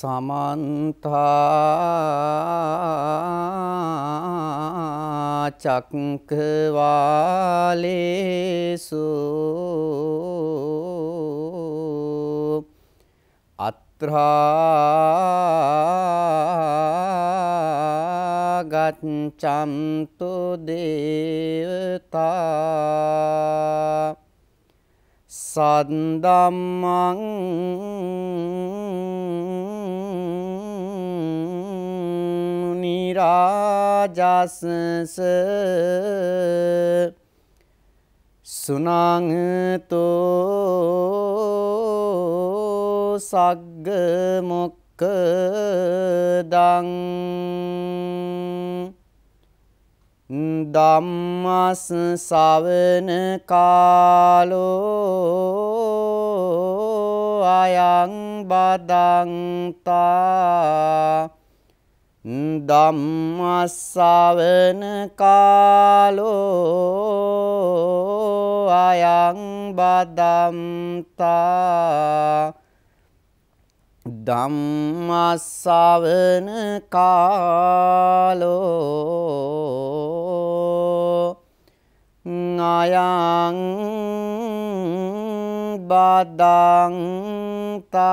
සමන්තා චක්කවාලේසු අත්‍රා ගච්ඡන්තු දේවතා සද්දම්මං රාජස්ස සුනංතෝ සග්ග මොක්කදං ධම්මස් සවන කාලෝ අයං බදන්තා ධම්මස්සවන කාලෝ අයං බදම්තා ධම්මස්සවන කාලෝ අයං බදන්තා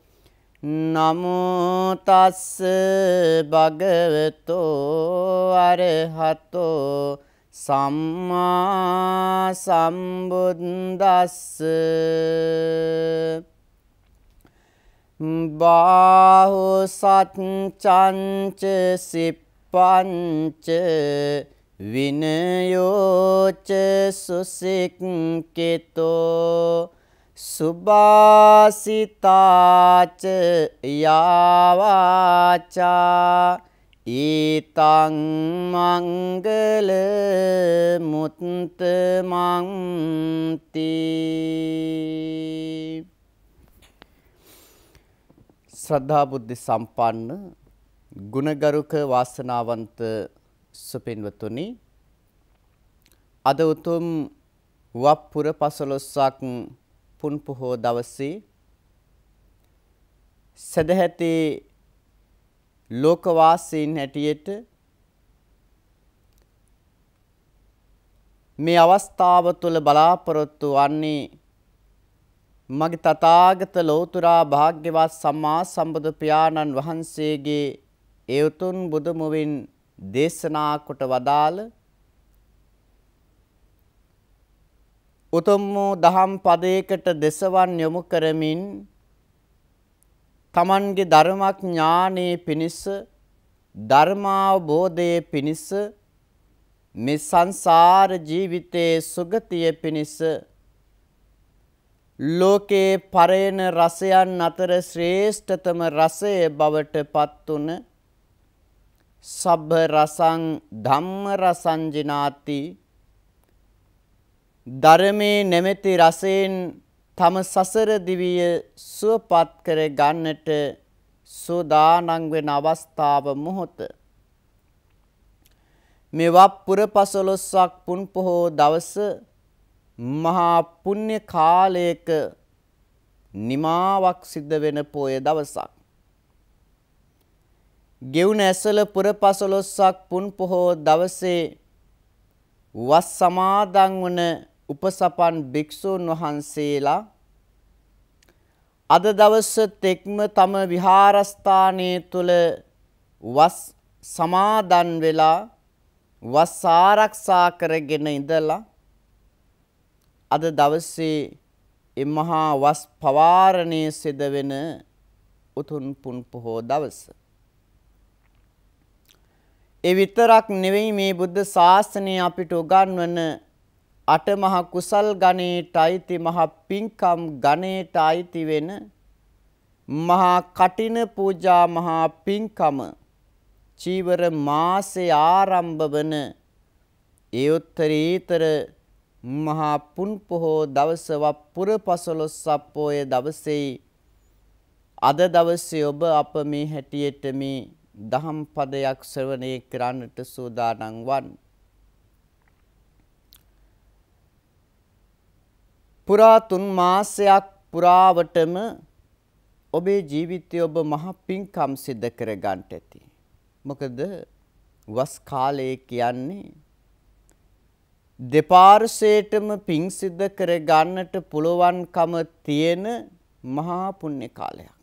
නමුතස්ස භගවතෝ අරහතෝ සම්මා සම්බුද්දස්ස බාහෝ සත්චංච සිප්පංච විනයෝච සුසික්කෙතෝ සුභාසිතාච යාවාචා ඊතං මංගල මුත්ත මන්ති ශ්‍රද්ධා බුද්ධ සම්පන්න ගුණගරුක වාසනාවන්ත සුපින්වතුනි අද උතුම් වප්පුර පසළොස්සක් පුන් පොහෝ දවසේ සදැහැති ලෝකවාසීන් හැටියට මේ අවස්ථාව තුළ බලාපොරොත්තු වන්නේ මගේ තථාගත ලෝතුරා භාග්‍යවත් සම්මා සම්බුදු පියාණන් වහන්සේගේ ඒ උතුම් බුදුමුවින් දේශනා කොට වදාළ උතුම් වූ දහම් පදයකට දෙසවන් යොමු කරමින් තමන්ගේ ධර්මඥානයේ පිණිස ධර්මාවබෝධයේ පිණිස මේ සංසාර ජීවිතයේ සුගතිය පිණිස ලෝකේ පරයන රසයන් අතර ශ්‍රේෂ්ඨතම රසය බවට පත් වුණ සබ්බ රසං ධම්ම රසංජිනාති ධර්මයේ නැමැති රසයෙන් තම සසර දිවිය සුවපත් කර ගන්නට සෝදානං වෙන අවස්ථාව මොහොත මෙවා පුරපසලොස්සක් පුන් පොහෝ දවස මහා පුණ්‍ය කාලයක නිමාවක් සිද්ධ වෙන පොය දවසක් ගෙවුන ඇසල පුරපසලොස්සක් පුන් පොහෝ දවසේ වස් සමාදන් වන උපසපන් භික්ෂූන් වහන්සේලා අද දවස තෙක්ම තම විහාරස්ථානයේ තුල වස් සමාදන් වෙලා වස් ආරක්ෂා කරගෙන ඉඳලා අද දවසේ එමහා වස් පවාරණයේ සිදවෙන උතුම් පුන් පොහෝ දවස ඒ විතරක් නෙවෙයි මේ බුද්ධ ශාසනය අපිට උගන්වන අටමහ කුසල් ගණේට අයිති මහා පිංකම් ගණේට අයිති වෙන මහා කටින පූජා මහා පිංකම චීවර මාසේ ආරම්භ වන ඒ උත්තරීතර මහා පුන් පොහෝ දවස වපුර පසළොස්වක පෝය දවසේ අද දවසේ ඔබ අප මේ හැටියට මේ දහම් පදයක් ශ්‍රවණය කරන්නට සූදානම් වන්න පුරා තුන් මාසයක් පුරාවටම ඔබේ ජීවිතයේ ඔබ මහ පිංකම් සිද්ධ කර ගන්නට ඇති. මොකද වස් කාලය කියන්නේ දෙපාර්ශයටම පිං සිද්ධ කර ගන්නට පුළුවන්කම තියෙන මහා පුණ්‍ය කාලයක්.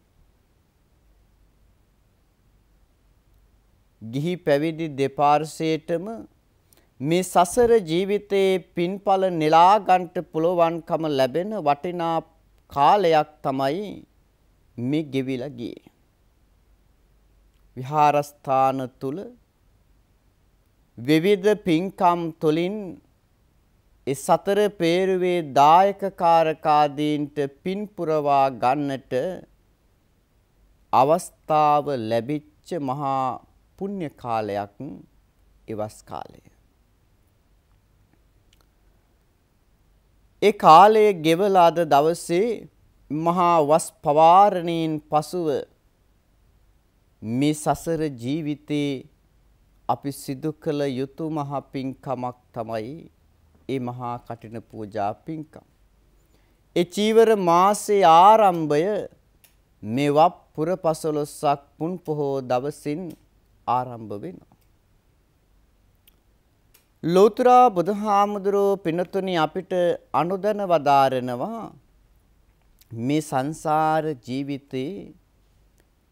ගිහි පැවිදි දෙපාර්ශයටම මේ සසර ජීවිතයේ පින්ඵල නෙලා ගන්නට පුළුවන්කම ලැබෙන වටිනා කාලයක් තමයි මේ ගෙවිලා ගියේ. විහාරස්ථාන තුල විවිධ පින්කම් තුලින් ඒ සතර පේරුවේ දායකකාරකාදීන්ට පින් පුරවා ගන්නට අවස්ථාව ලැබිච්ච මහා පුණ්‍ය කාලයක් ඉවස් කාලය. ඒ කාලයේ ගෙවලාද දවසේ මහා වස් පවාරණයෙන් පසුව මේ සසර ජීවිතේ අපි සිදු කළ යුතු මහා පින්කමක් තමයි ඒ මහා කටින පූජා පින්කම්. ඒ චීවර මාසේ ආරම්භය මේවා පුරපසළොස්සක් පුන් පොහෝ දවසින් ආරම්භ වෙනවා. ලෝතුරා බුදුහාමුදුරුව පිනතුනි අපිට අනුදැන වදාරෙනවා මේ සංසාර ජීවිතේ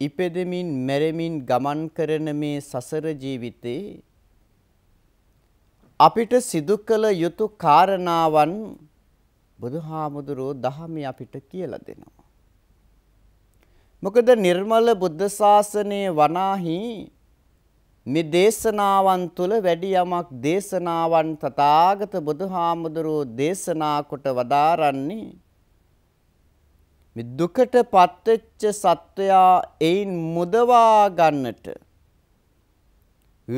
ඉපෙදෙමින් මැරෙමින් ගමන් කරන මේ සසර ජීවිතේ අපිට සිදු කළ යුතු කාරණාවන් බුදුහාමුදුරුව දහමේ අපිට කියලා දෙනවා. මොකද නිර්මල බුද්ධ ශාසනයේ වනාහි මේ දේශනාවන් තුළ වැඩි යමක් දේශනාවන් තථාගත බුදුහාමුදුරෝ දේශනා කොට වදාරන්නේ මේ දුකට පත්වෙච්ච සත්වයා එයින් මුදවා ගන්නට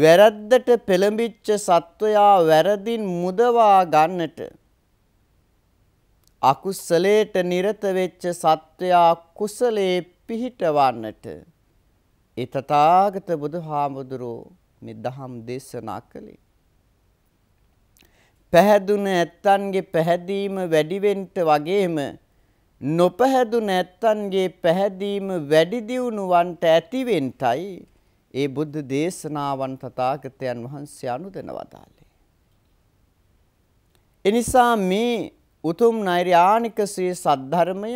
වැරද්දට පෙළඹිච්ච සත්වයා වැරදින් මුදවා ගන්නට අකුසලයට නිරත වෙච්ච සත්වයා කුසලයේ පිහිටවන්නට ඒ තථාගත බුදුහාමුදුරෝ මේ දහම් දේශනා කළේ. පැහැදුන ඇත්තන්ගේ පැහැදීම වැඩිවෙන්න වගේම නොපැහැදුන ඇත්තන්ගේ පැහැදීම වැඩි දියුණුවන්ට ඇතිවෙන්ටයි ඒ බුද්ධ දේශනාවන් තථාගතයන් වහන්සේ අනුදෙන වදාළේ. එනිසා මේ උතුම් නෛර්යානික ශ්‍රී සද්ධර්මය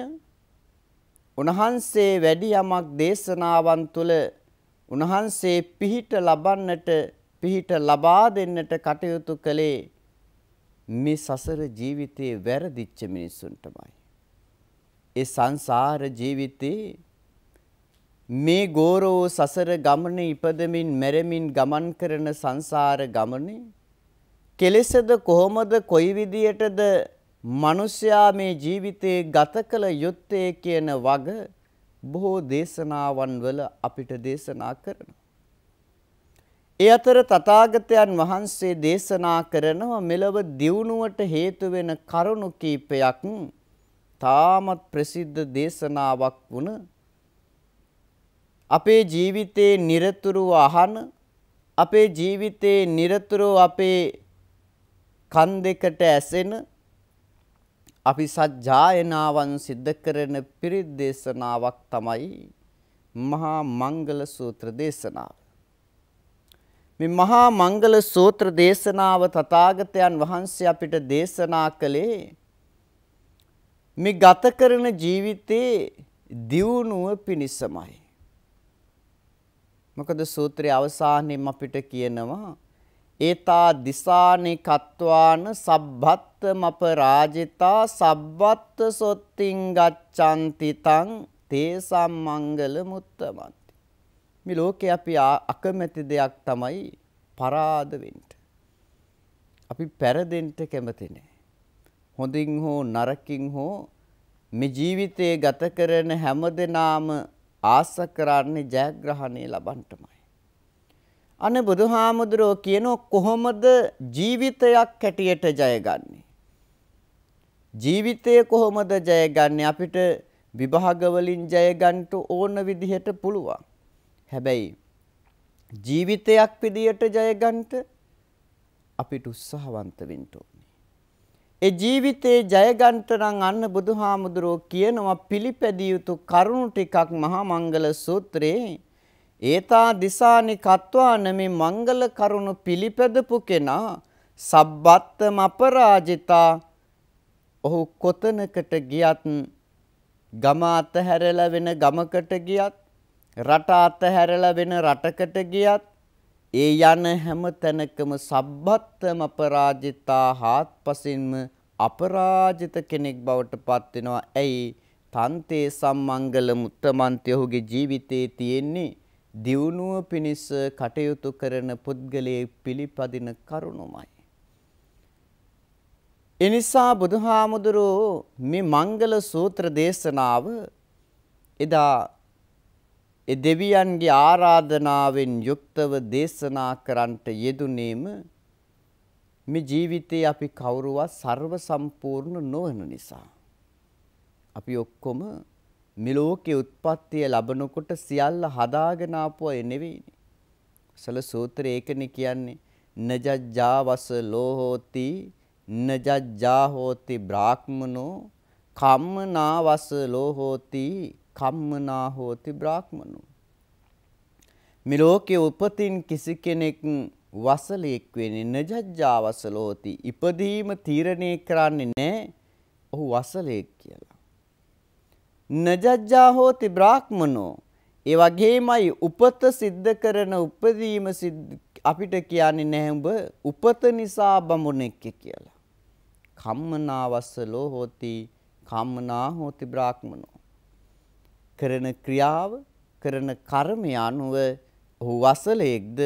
උන්වහන්සේ වැඩි යමක් දේශනාවන් තුළ උන්වහන්සේ පිහිට ලබන්නට පිහිට ලබා දෙන්නට කටයුතු කළේ මේ සසර ජීවිතේ වැරදිච්ච මිනිස්සුන්ටමයි. ඒ සංසාර ජීවිතේ මේ ගෝරෝ සසර ගමන ඉපදමින් මැරමින් ගමන් කරන සංසාර ගමනේ කෙලෙසද කොහොමද කොයි විදියටද මිනිස්යා මේ ජීවිතේ ගත කළ යුත්තේ කියන වග බොහෝ දේශනාවන් වල අපිට දේශනා කරනවා. ඒ අතර තථාගතයන් වහන්සේ දේශනා කරනව මෙලව දියුණුවට හේතු වෙන කරුණු කීපයක් තාමත් ප්‍රසිද්ධ දේශනාවක් වුණ අපේ ජීවිතේ নিরතුරු අහන අපේ ජීවිතේ নিরතුරු අපේ කන් දෙකට ඇසෙන අපි සජ්ජායනාවන් සිද්ධ කරන පිරිත් දේශනාවක් තමයි මහා මංගල සූත්‍ර දේශනාව. මේ මහා මංගල සූත්‍ර දේශනාව තථාගතයන් වහන්සේ අපිට දේශනා කළේ මේ ගත කරන ජීවිතේ දියුණුව පිණිසමයි. මොකද සූත්‍රයේ අවසානයේ අපිට කියනවා ඒතා දිසානි කත්වාන සබ්බත්තමපරාජිතා සබ්බත්ත සොත්තිං ගච්ඡanti තං තේසම් මංගල මුත්තමන්ති මේ ලෝකේ අපි අකමැති දෙයක් තමයි පරාද වෙන්න අපි පෙරදෙන්න කැමති නෑ හොඳින් හෝ නරකින් හෝ මේ ජීවිතේ ගත කරන හැම දිනාම ආස කරන්නේ ජයග්‍රහණය ලබන්නටමයි අනේ බුදුහාමුදුරෝ කියනෝ කොහොමද ජීවිතයක් හැටියට ජයගන්නේ? ජීවිතය කොහොමද ජයගන්නේ? අපිට විභාග වලින් ජයගන්න ඕන විදිහට පුළුවන්. හැබැයි ජීවිතයක් විදියට ජයගන්න අපිට උත්සාහවන්ත වෙන්න ඕනේ. ඒ ජීවිතේ ජයගන්න නම් අන්න බුදුහාමුදුරෝ කියනවා පිළිපැදිය යුතු කරුණු ටිකක් මහා මංගල සූත්‍රයේ ඒතා දිසානි කත්වාන මේ මංගල කරුණු පිළිපැදපු කෙනා සබ්බත්තම අපරාජිතා ඔහු කොතනකට ගියත් ගම අතහැරලා වෙන ගමකට ගියත් රට අතහැරලා වෙන රටකට ගියත් ඒ යන හැම තැනකම සබ්බත්තම අපරාජිතා හාත්පසින්ම අපරාජිත කෙනෙක් බවට පත් වෙනවා. ඇයි? තන්තේ සම්මංගල මුත්තමන්ති ඔහුගේ ජීවිතේ තියෙන්නේ දියුණුව පිණිස කටයුතු කරන පුද්ගලයේ පිළිපදින කරුණුමයි. එනිසා බුදුහාමුදුරුවෝ මේ මංගල සූත්‍ර දේශනාව එදා ඒ දෙවියන්ගේ ආරාධනාවෙන් යුක්තව දේශනා කරන්නට යෙදුනේම මේ ජීවිතේ අපි කවුරුවත් ਸਰව සම්පූර්ණ නොවන නිසා. අපි ඔක්කොම මෙලෝකේ උත්පත්තිය ලැබනකොට සියල්ල හදාගෙන ආපුවා ඒ නෙවෙයිනේ. සල සූත්‍රය ඒකනේ කියන්නේ නජජ්ජා වස ලෝහෝති නජජ්ජා හෝති බ්‍රාහ්මනෝ කම්මනා වස ලෝහෝති කම්මනා හෝති බ්‍රාහ්මනෝ මෙලෝකේ උපතින් කිසි කෙනෙක් වසලෙක් වෙන්නේ නජජ්ජා වසලෝති ඉපදීම තීරණය කරන්නේ නැහැ ඔහු වසලෙක් කියලා නජජ්ජා හෝති බ්‍රාහ්මනෝ ඒ වගේමයි උපත සිද්ධ කරන උපදීම අපිට කියන්නේ නැහැ උඹ උපත නිසා බමුණෙක් කියලා. කම්මනාවස්සලෝ හෝති කම්මනා හෝති බ්‍රාහ්මනෝ. කරන ක්‍රියාව කරන කර්මය අනුව ඔහු වසලෙක්ද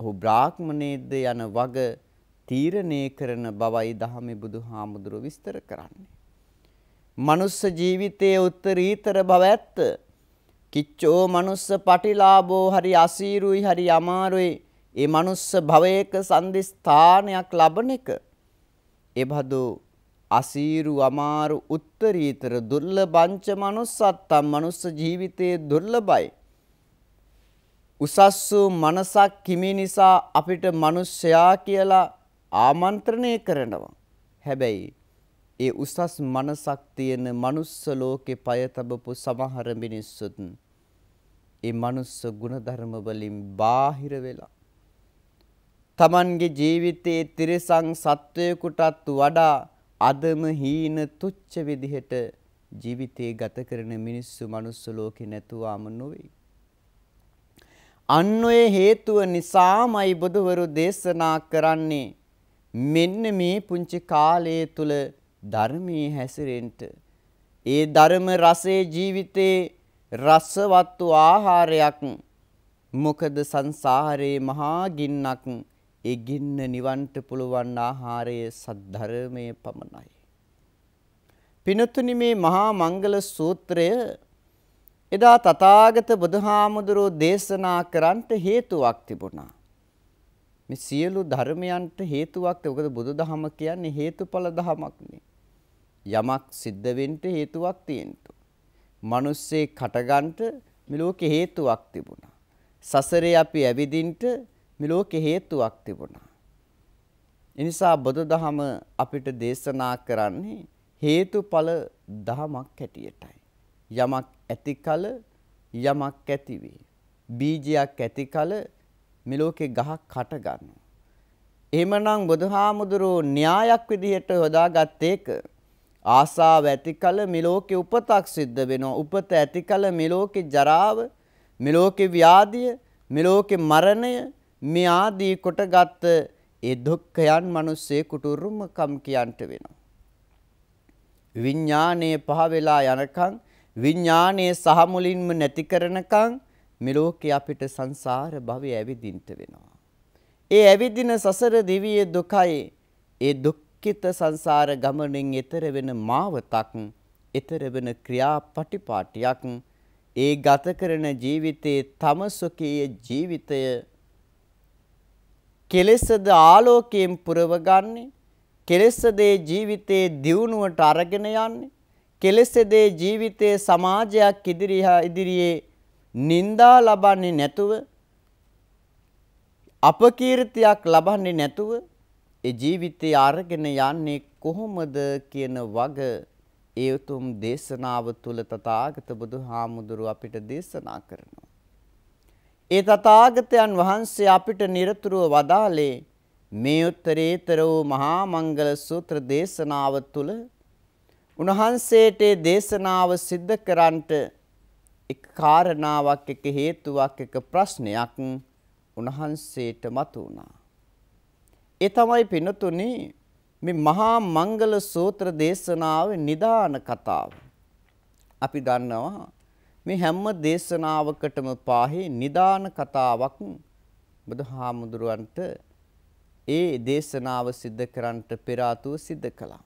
ඔහු බ්‍රාහ්මණේක්ද යන වග තීරණය කරන බවයි දහමේ බුදුහාමුදුරුව විස්තර කරන්නේ. මනුස්ස ජීවිතයේ උත්තරීතර බව ඇත්ත. කිච්චෝ මනුස්ස පටිලාභෝ හරි අසීරුයි හරි අමාරුයි. ඒ මනුස්ස භවයක සම්දිස්ථානයක් ලබන එක. එබඳු අසීරු අමාරු උත්තරීතර දුර්ලභංච මනුස්සත්තම් මනුස්ස ජීවිතයේ දුර්ලභයි. උසස් වූ මනසක් කිමි නිසා අපිට මිනිස්සයා කියලා ආමන්ත්‍රණය කරනවා. හැබැයි ඒ උසස් මනසක් තියෙන මනුස්ස ලෝකේ පයතබපු සමහර මිනිස්සුත් ඒ මනුස්ස ගුණධර්ම වලින් බාහිර වෙලා තමන්ගේ ජීවිතයේ තිරසං සත්වයකටත් වඩා අදම හීන තුච්ච විදිහට ජීවිතේ ගත කරන මිනිස්සු මනුස්ස ලෝකේ නැතුවම නොවේ. අන් ඔය හේතුව නිසාමයි බුදවරු දේශනා කරන්නේ මෙන්න මේ පුංචි කාලයේ තුල ධර්මයේ හැසිරෙන්න ඒ ධර්ම රසයේ ජීවිතේ රසවත් වූ ආහාරයක් මොකද සංසාරේ මහා ගින්නක් ඒ ගින්න නිවන්ට පුළුවන් ආහාරය සද්ධර්මයේ පමණයි පිනතුනි මේ මහා මංගල සූත්‍රය එදා තථාගත බුදුහාමුදුරෝ දේශනා කරන්නට හේතුවක් තිබුණා. මේ සියලු ධර්මයන්ට හේතුවක් තිබුණා. මොකද බුදුදහම කියන්නේ හේතුඵල ධමයක්නේ. යමක් සිද්ධ වෙන්න හේතුවක් තියෙන්න. මිනිස්සේ කටගන්ට මෙලෝකේ හේතුවක් තිබුණා. සසරේ අපි ඇවිදින්න මෙලෝකේ හේතුවක් තිබුණා. එනිසා බුදු දහම අපිට දේශනා කරන්නේ හේතුඵල දහමක් හැටියටයි. යමක් ඇති කල යමක් ඇතිවේ. බීජයක් ඇති කල මෙලෝකේ ගහක් කට ගන්නවා. එහෙමනම් බුදුහාමුදුරුවෝ න්‍යායක් විදිහට හොදාගත් එක ආසාව ඇති කල මෙලෝකෙ උපතක් සිද්ධ වෙනවා. උපත ඇති කල මෙලෝකෙ ජරාව, මෙලෝකෙ ව්‍යාධිය, මෙලෝකෙ මරණය මේ ආදී කොටගත් ඒ දුක්ඛයන් මිනිස්සේ කුටුරුමකම් කියන්ට වෙනවා. විඥානයේ පහ වෙලා යනකම් විඥානයේ සහ මුලින්ම නැති කරනකම් මෙලෝකෙ අපිට සංසාර භවය ඇවිදින්න වෙනවා. ඒ ඇවිදින සසර දිවියේ දුකයි ඒ දුක් දුක්ඛිත සංසාර ගමනෙන් එතර වෙන මාවතක් එතර වෙන ක්‍රියාපටිපාටියක් ඒ ගත කරන ජීවිතයේ තම සුඛීය ජීවිතය කෙලෙසද ආලෝකයෙන් පුරවගන්නේ කෙලෙසදේ ජීවිතයේ දියුණුවට අරගෙන යන්නේ කෙලෙසදේ ජීවිතයේ සමාජයක් ඉදිරිහා ඉදිරියේ නින්දා ලබන්නේ නැතුව අපකීර්තියක් ලබන්නේ නැතුව ඒ ජීවිතය අරගෙන යන්නේ කොහොමද කියන වග ඒ උතුම් දේශනාව තුල තථාගත බුදුහාමුදුරුව අපිට දේශනා කරනවා. ඒ තථාගතයන් වහන්සේ අපිට নিরතුරුව වදාලේ මේ උත්තරීතර වූ මහා මංගල සූත්‍ර දේශනාව තුල උන්වහන්සේට දේශනාව සිද්ධ කරන්නට එක් කාරණාවක් එක හේතුවක් එක ප්‍රශ්නයක් උන්වහන්සේට මතු වුණා. ඒ තමයි පින්නතුනි මේ මහා මංගල සූත්‍ර දේශනාවේ නිදාන කතාව. අපි දන්නවා මේ හැම දේශනාවකටම පාහේ නිදාන කතාවක් බුදුහාමුදුරන්ට ඒ දේශනාව සිද්ධ කරන්නට පෙර ආතුව සිද්ධ කළා.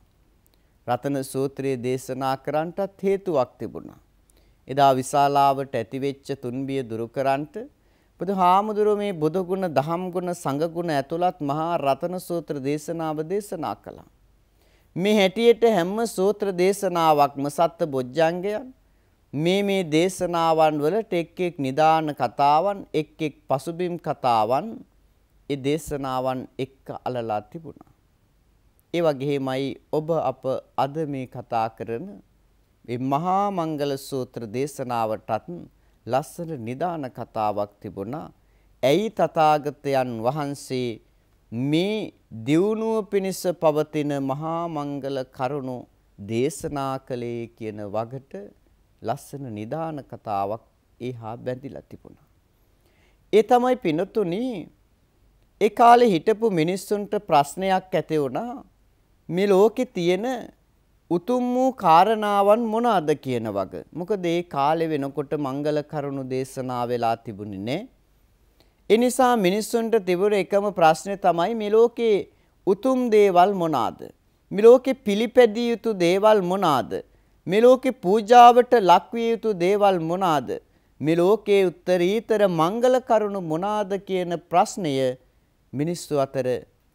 රතන සූත්‍රයේ දේශනා කරන්නටත් හේතුවක් තිබුණා. එදා විශාලාවට ඇතිවෙච්ච තුන්බිය දුරු කරන්නට බුදුහාමුදුරුව මේ බුදු ගුණ, දහම් ගුණ, සංඝ ගුණ ඇතුළත් මහා රතන සූත්‍ර දේශනාව දේශනා කළා. මේ හැටියට හැම සූත්‍ර දේශනාවක්ම සත්ත බොජ්ජංගයන් මේ මේ දේශනාවන් වලට එක් එක් නිදාන කතාවන් එක් එක් පසුබිම් කතාවන් ඒ දේශනාවන් එක්ක අලලා තිබුණා. ඒ වගේමයි ඔබ අප අද මේ කතා කරන මේ මහා මංගල සූත්‍ර දේශනාවටත් ලස්සන නිදාන කතාවක් තිබුණා. ඇයි තථාගතයන් වහන්සේ මේ දියුණුව පිණිස පවතින මහා මංගල කරුණු දේශනා කළේ කියන වගට ලස්සන නිදාන කතාවක් එහා බැඳිලා තිබුණා. ඒ තමයි පිනතුනි ඒ කාලේ හිටපු මිනිස්සුන්ට ප්‍රශ්නයක් ඇති වුණා මේ ලෝකේ තියෙන උතුම් වූ කාරණාවන් මොනවාද කියන වග. මොකද ඒ කාලේ වෙනකොට මංගල කරුණු දේශනා වෙලා තිබුණේ නේ. ඒ නිසා මිනිස්සුන්ට තිබුණ එකම ප්‍රශ්නේ තමයි මේ ලෝකේ උතුම් දේවල් මොනවාද? මේ ලෝකේ පිළිපැදිය යුතු දේවල් මොනවාද? මේ ලෝකේ පූජාවට ලක්විය යුතු දේවල් මොනවාද? මේ ලෝකේ උත්තරීතර මංගල කරුණු මොනවාද කියන ප්‍රශ්නය මිනිස්සු අතර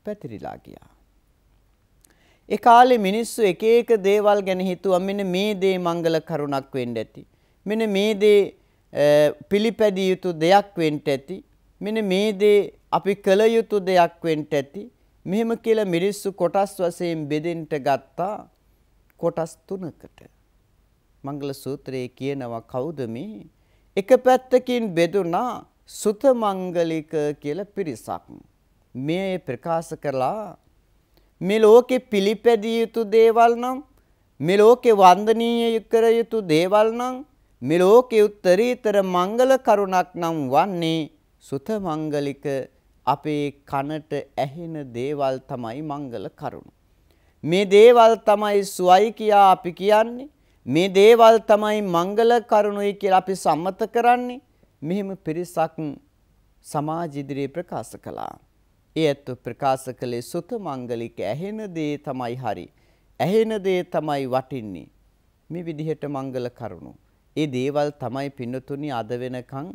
පැතිරිලා ගියා. ඒ කාලේ මිනිස්සු එක එක දේවල් ගැන හිතුවා මෙන්න මේ දේ මංගල කරුණක් වෙන්න ඇති. මෙන්න මේ දේ පිළිපැදිය යුතු දෙයක් වෙන්න ඇති. මෙන්න මේ දේ අපි කළ යුතු දෙයක් වෙන්න ඇති. මෙහෙම කියලා මිනිස්සු කොටස් වශයෙන් බෙදෙන්න ගත්තා කොටස් තුනකට. මංගල සූත්‍රයේ කියනවා කවුද මේ? එක පැත්තකින් බෙදුනා සුත මංගලික කියලා පිරිසක්. මේ ප්‍රකාශ කළා මේ ලෝකෙ පිළිපැදිය යුතු දේවල් නම් මේ ලෝකෙ වන්දනීය කර යුතු දේවල් නම් මේ ලෝකෙ උත්තරීතර මංගල කරුණක් නම් වන්නේ සුත මංගලික අපේ කනට ඇහෙන දේවල් තමයි මංගල කරුණ. මේ දේවල් තමයි සුවයි කියා අපි කියන්නේ. මේ දේවල් තමයි මංගල කරුණුයි කියලා අපි සම්මත කරන්නේ. මෙහෙම පිරිසක් සමාජ ඉදිරියේ ප්‍රකාශ කළා. ඒ ඇත්තු ප්‍රකාශ කළේ සුත මංගලික ඇහෙන දේ තමයි හරි. ඇහෙන දේ තමයි වටින්නේ. මේ විදිහට මංගල කරුණු. ඒ දේවල් තමයි පින්නතුනි අද වෙනකන්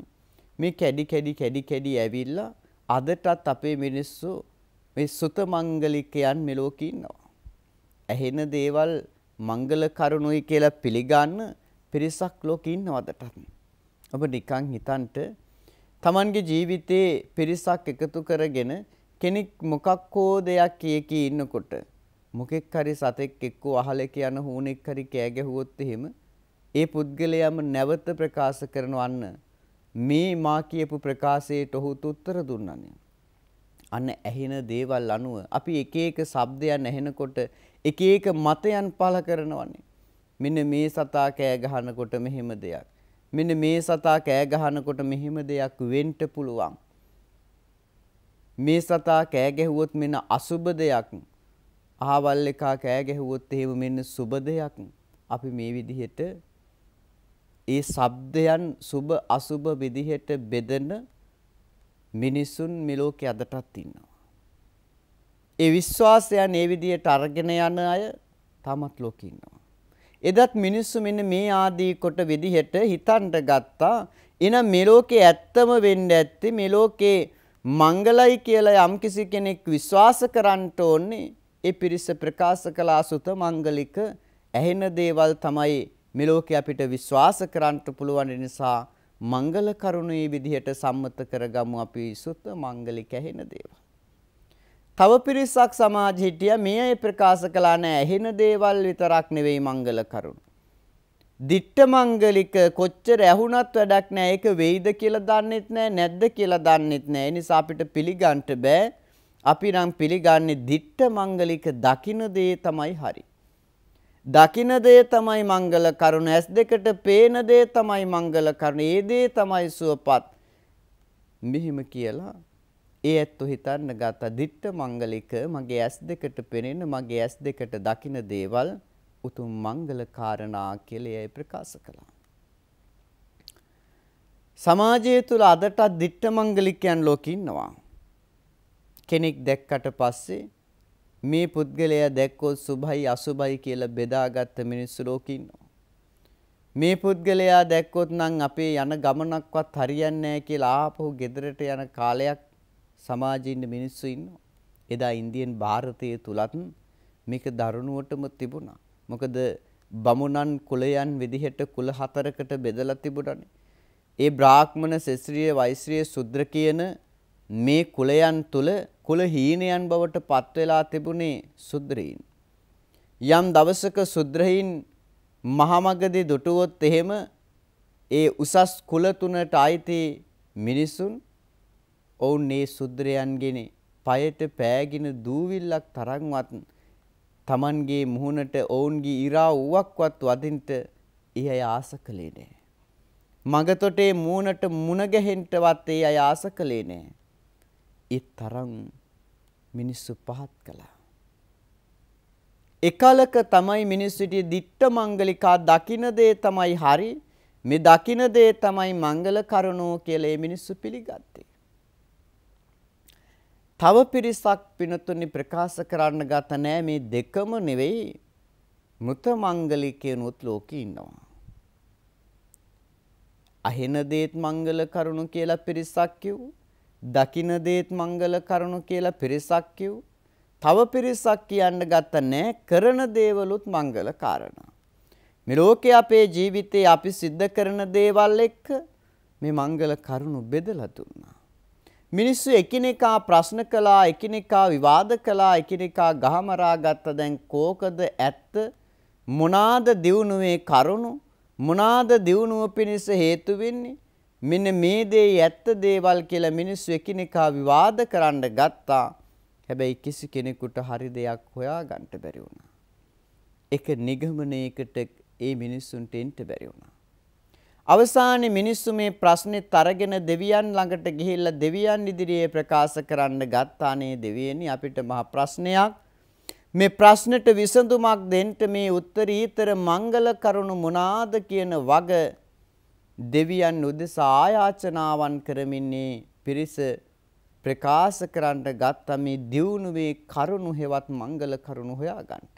මේ කැඩි කැඩි කැඩි කැඩි ඇවිල්ලා අදටත් අපේ මිනිස්සු මේ සුත මංගලිකයන් මෙලෝක ඉන්නවා. ඇහෙන දේවල් මංගල කරුණුයි කියලා පිළිගන්න පිරිසක් ලෝකේ ඉන්නවා අදටත්. ඔබ නිකන් හිතන්ට තමන්ගේ ජීවිතේ පිරිසක් එකතු කරගෙන කෙනෙක් මොකක් හෝ දෙයක් කියකී ඉන්නකොට මොකෙක් හරි සතෙක් එක්කෝ අහලක යන හූනෙක් හරි කෑ ගැහුවොත් එහෙම ඒ පුද්ගලයාම නැවත ප්‍රකාශ කරනවන්න මේ මා කියපු ප්‍රකාශයට ඔහු උත්තර දුන්නනේ. අන්න ඇහෙන දේවල් අනුව අපි එක එක ශබ්දයන් ඇහෙනකොට එක එක මතයන් පළ කරනවනේ. මෙන්න මේ සතා කෑ ගහනකොට මෙහෙම දෙයක්. මෙන්න මේ සතා කෑ ගහනකොට මෙහෙම දෙයක් වෙන්න පුළුවන්. මේ සතා කෑ ගැහුවොත් මෙන්න අසුබ දෙයක්. අහවල් එකා කෑ ගැහුවොත් එහෙම මෙන්න සුබ දෙයක්. අපි මේ විදිහට ඒ ශබ්දයන් සුබ අසුබ විදිහට බෙදෙන මිනිසුන් මෙලෝකේ අදටත් ඉන්නවා. ඒ විශ්වාසයන් ඒ විදියට අරගෙන යන අය තමත් ලෝකේ ඉන්නවා. එදත් මිනිස්සු මෙන්න මේ ආදී කොට විදිහට හිතන්න ගත්තා. එන මෙලෝකේ ඇත්තම වෙන්න ඇත්තේ මෙලෝකේ මංගලයි කියලා යම්කිසි කෙනෙක් විශ්වාස කරන්නට ඕන්නේ ඒ පිරිස ප්‍රකාශ කළා සුත මංගලික ඇහෙන දේවල් තමයි මෙලෝකෙ අපිට විශ්වාස කරන්නට පුළුවන් නිසා මංගල කරුණේ විදිහට සම්මත කරගමු අපි සුත මංගලික ඇහෙන දේවල්. තව පිරිසක් සමාජ හිටිය මේ අය ප්‍රකාශ කළා නෑ ඇහෙන දේවල් විතරක් නෙවෙයි මංගල කරුණ. දිට්ඨමංගලික කොච්චර ඇහුණත් වැඩක් නෑ ඒක වෙයිද කියලා දන්නෙත් නෑ නැද්ද කියලා දන්නෙත් නෑ ඒ නිසා අපිට පිළිගන්න බෑ අපි නම් පිළිගන්නේ දිට්ඨමංගලික දකින දේ තමයි හරි දකින දේ තමයි මංගල කරුණ ඇස් දෙකට පේන දේ තමයි මංගල කරුණ ඒ දේ තමයි සුවපත් මෙහිම කියලා ඒ ඇත්තු හිතන්න ගත දිට්ඨ මංගලික මගේ ඇස් දෙකට පෙනෙන මගේ ඇස් දෙකට දකින දේවල් උතුම් මංගල කාරණා කියලා ඒ ප්‍රකාශ කළා. සමාජය තුල අදටත් දිට්ඨ මංගලිකයන් ලෝකේ ඉන්නවා. කෙනෙක් දැක්කට පස්සේ මේ පුද්ගලයා දැක්කොත් සුභයි අසුභයි කියලා බෙදාගත්ත මිනිස්සු ලෝකේ ඉන්නවා. මේ පුද්ගලයා දැක්කොත් නම් අපේ යන ගමනක්වත් හරියන්නේ නැහැ කියලා ආපහු ගෙදරට යන කාලයක් සමාජයේ ඉන්න මිනිස්සු ඉන්නවා. එදා ඉන්දියන් ಭಾರತයේ තුලත් මේක දරුණුවටම තිබුණා. මොකද බමුණන් කුලයන් විදිහට කුල හතරකට බෙදලා තිබුණනේ. ඒ බ්‍රාහ්මණ, සෙස්ත්‍රීය, වෛශ්‍රීය, ශුද්‍ර කියන මේ කුලයන් තුල කුල හීනයන් බවට පත් වෙලා තිබුණේ ශුද්‍රයින්. යම් දවසක ශුද්‍රයින් මහමගදී දුටුවොත් එහෙම ඒ උසස් කුල තුනට ආйти මිනිසුන් ඔවුන් මේ ශුද්‍රයන්ගෙන පයට පෑගෙන දූවිල්ලක් තරම්වත් Tamanගේ මුහුණට ඔවුන්ගේ ඉරා වූවක්වත් වදින්ට ඒ අය ආස කළේ නෑ. මගතොටේ මූණට මුණගැහෙන්ටවත් ඒ අය ආස කළේ නෑ. ඒ තරම් මිනිස්සු පහත් කළා. එකලක තමයි මිනිස්සුටිය දිට්ට මංගලිකා දකින දේ තමයි හරි මේ දකින දේ තමයි මංගල කරුණෝ කියලා ඒ මිනිස්සු පිළිගත්තේ. තව පිරිසක් පිනතුනි ප්‍රකාශ කරන්න ගත නෑ මේ දෙකම නෙවෙයි මృత මංගලිකයනොත් ලෝකේ ඉන්නවා. අහෙන දේත් මංගල කරුණු කියලා පිරිසක් කිව්වෝ. දකින දේත් මංගල කරුණු කියලා පිරිසක් කිව්වෝ. තව පිරිසක් කියන්න ගත්ත නෑ කරන දේවලුත් මංගල කාරණා. මේ ලෝකේ අපේ ජීවිතේ අපි සිද්ධ කරන දේවල් එක්ක මේ මංගල කරුණු බෙදලා දුන්නා. මිනිස්සු එකිනෙකා ප්‍රශ්න කළා එකිනෙකා විවාද කළා එකිනෙකා ගහමරා ගත්ත දැන් කෝකද ඇත්ත මොනාද දියුණුවේ කරුණු මොනාද දියුණුව පිණිස හේතු වෙන්නේ මෙන්න මේ දේ ඇත්ත දේවල් කියලා මිනිස්සු එකිනෙකා විවාද කරන්න ගත්තා හැබැයි කිසි කෙනෙකුට හරි දෙයක් හොයාගන්න බැරි වුණා ඒක නිගමනයකට ඒ මිනිස්සුන්ට එන්න බැරි වුණා අවසානයේ මිනිස්සු මේ ප්‍රශ්නේ තරගෙන දෙවියන් ළඟට ගිහිල්ලා දෙවියන් ඉදිරියේ ප්‍රකාශ කරන්න ගත්තානේ දෙවියනි අපිට මහ ප්‍රශ්නයක් මේ ප්‍රශ්නෙට විසඳුමක් දෙන්න මේ උත්තරීතර මංගල කරුණු මොනාද කියන වග දෙවියන් උදෙසා ආයාචනාවන් කරමින්නේ පිරිස ප්‍රකාශ කරන්න ගත්තා මේ දියුණුවේ කරුණු හෙවත් මංගල කරුණු හොයාගන්න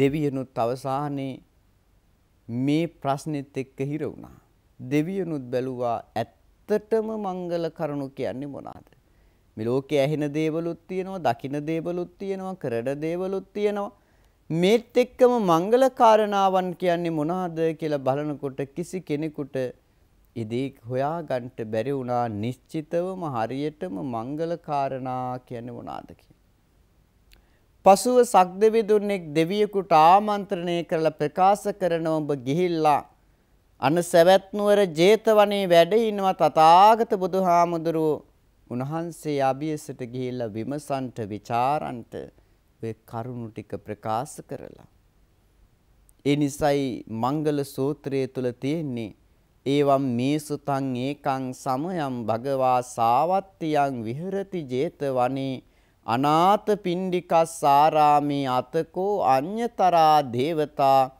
දෙවියනුත් අවසානයේ මේ ප්‍රශ්නෙත් එක්ක හිර වුණා. දෙවියනුත් බැලුවා ඇත්තටම මංගල කරුණු කියන්නේ මොනවාද? මේ ලෝකයේ ඇහෙන දේවලුත් තියෙනවා, දකින දේවලුත් තියෙනවා, කරන දේවලුත් තියෙනවා. මේත් එක්කම මංගල කාරණාවන් කියන්නේ මොනවාද කියලා බලනකොට කිසි කෙනෙකුට ඉදී හොයාගන්න බැරි වුණා නිශ්චිතවම හරියටම මංගල කාරණා කියන්නේ මොනවාද කියලා. පසුව සක්දෙවිඳුන්ෙක් දෙවියෙකුට ආමන්ත්‍රණය කරලා ප්‍රකාශ කරන ඔබ ගිහිල්ලා අන සවැත් නුවර 제තවනේ වැඩ ඉනවා තථාගත බුදුහාමුදුරුව උන්වහන්සේ අභියසට ගිහිල්ලා විමසන්ට ਵਿਚාරන්ට ඔය කරුණු ටික ප්‍රකාශ කරලා ඒ නිසයි මංගල සූත්‍රයේ තුල තියෙන්නේ ඒවම් මේසුතං ඒකං සමයම් භගවා සාවත්තියං විහෙරති 제තවනේ අනාත පින්ඩිකස් ආරාමේ අතකෝ අඤ්‍යතරා දේවතා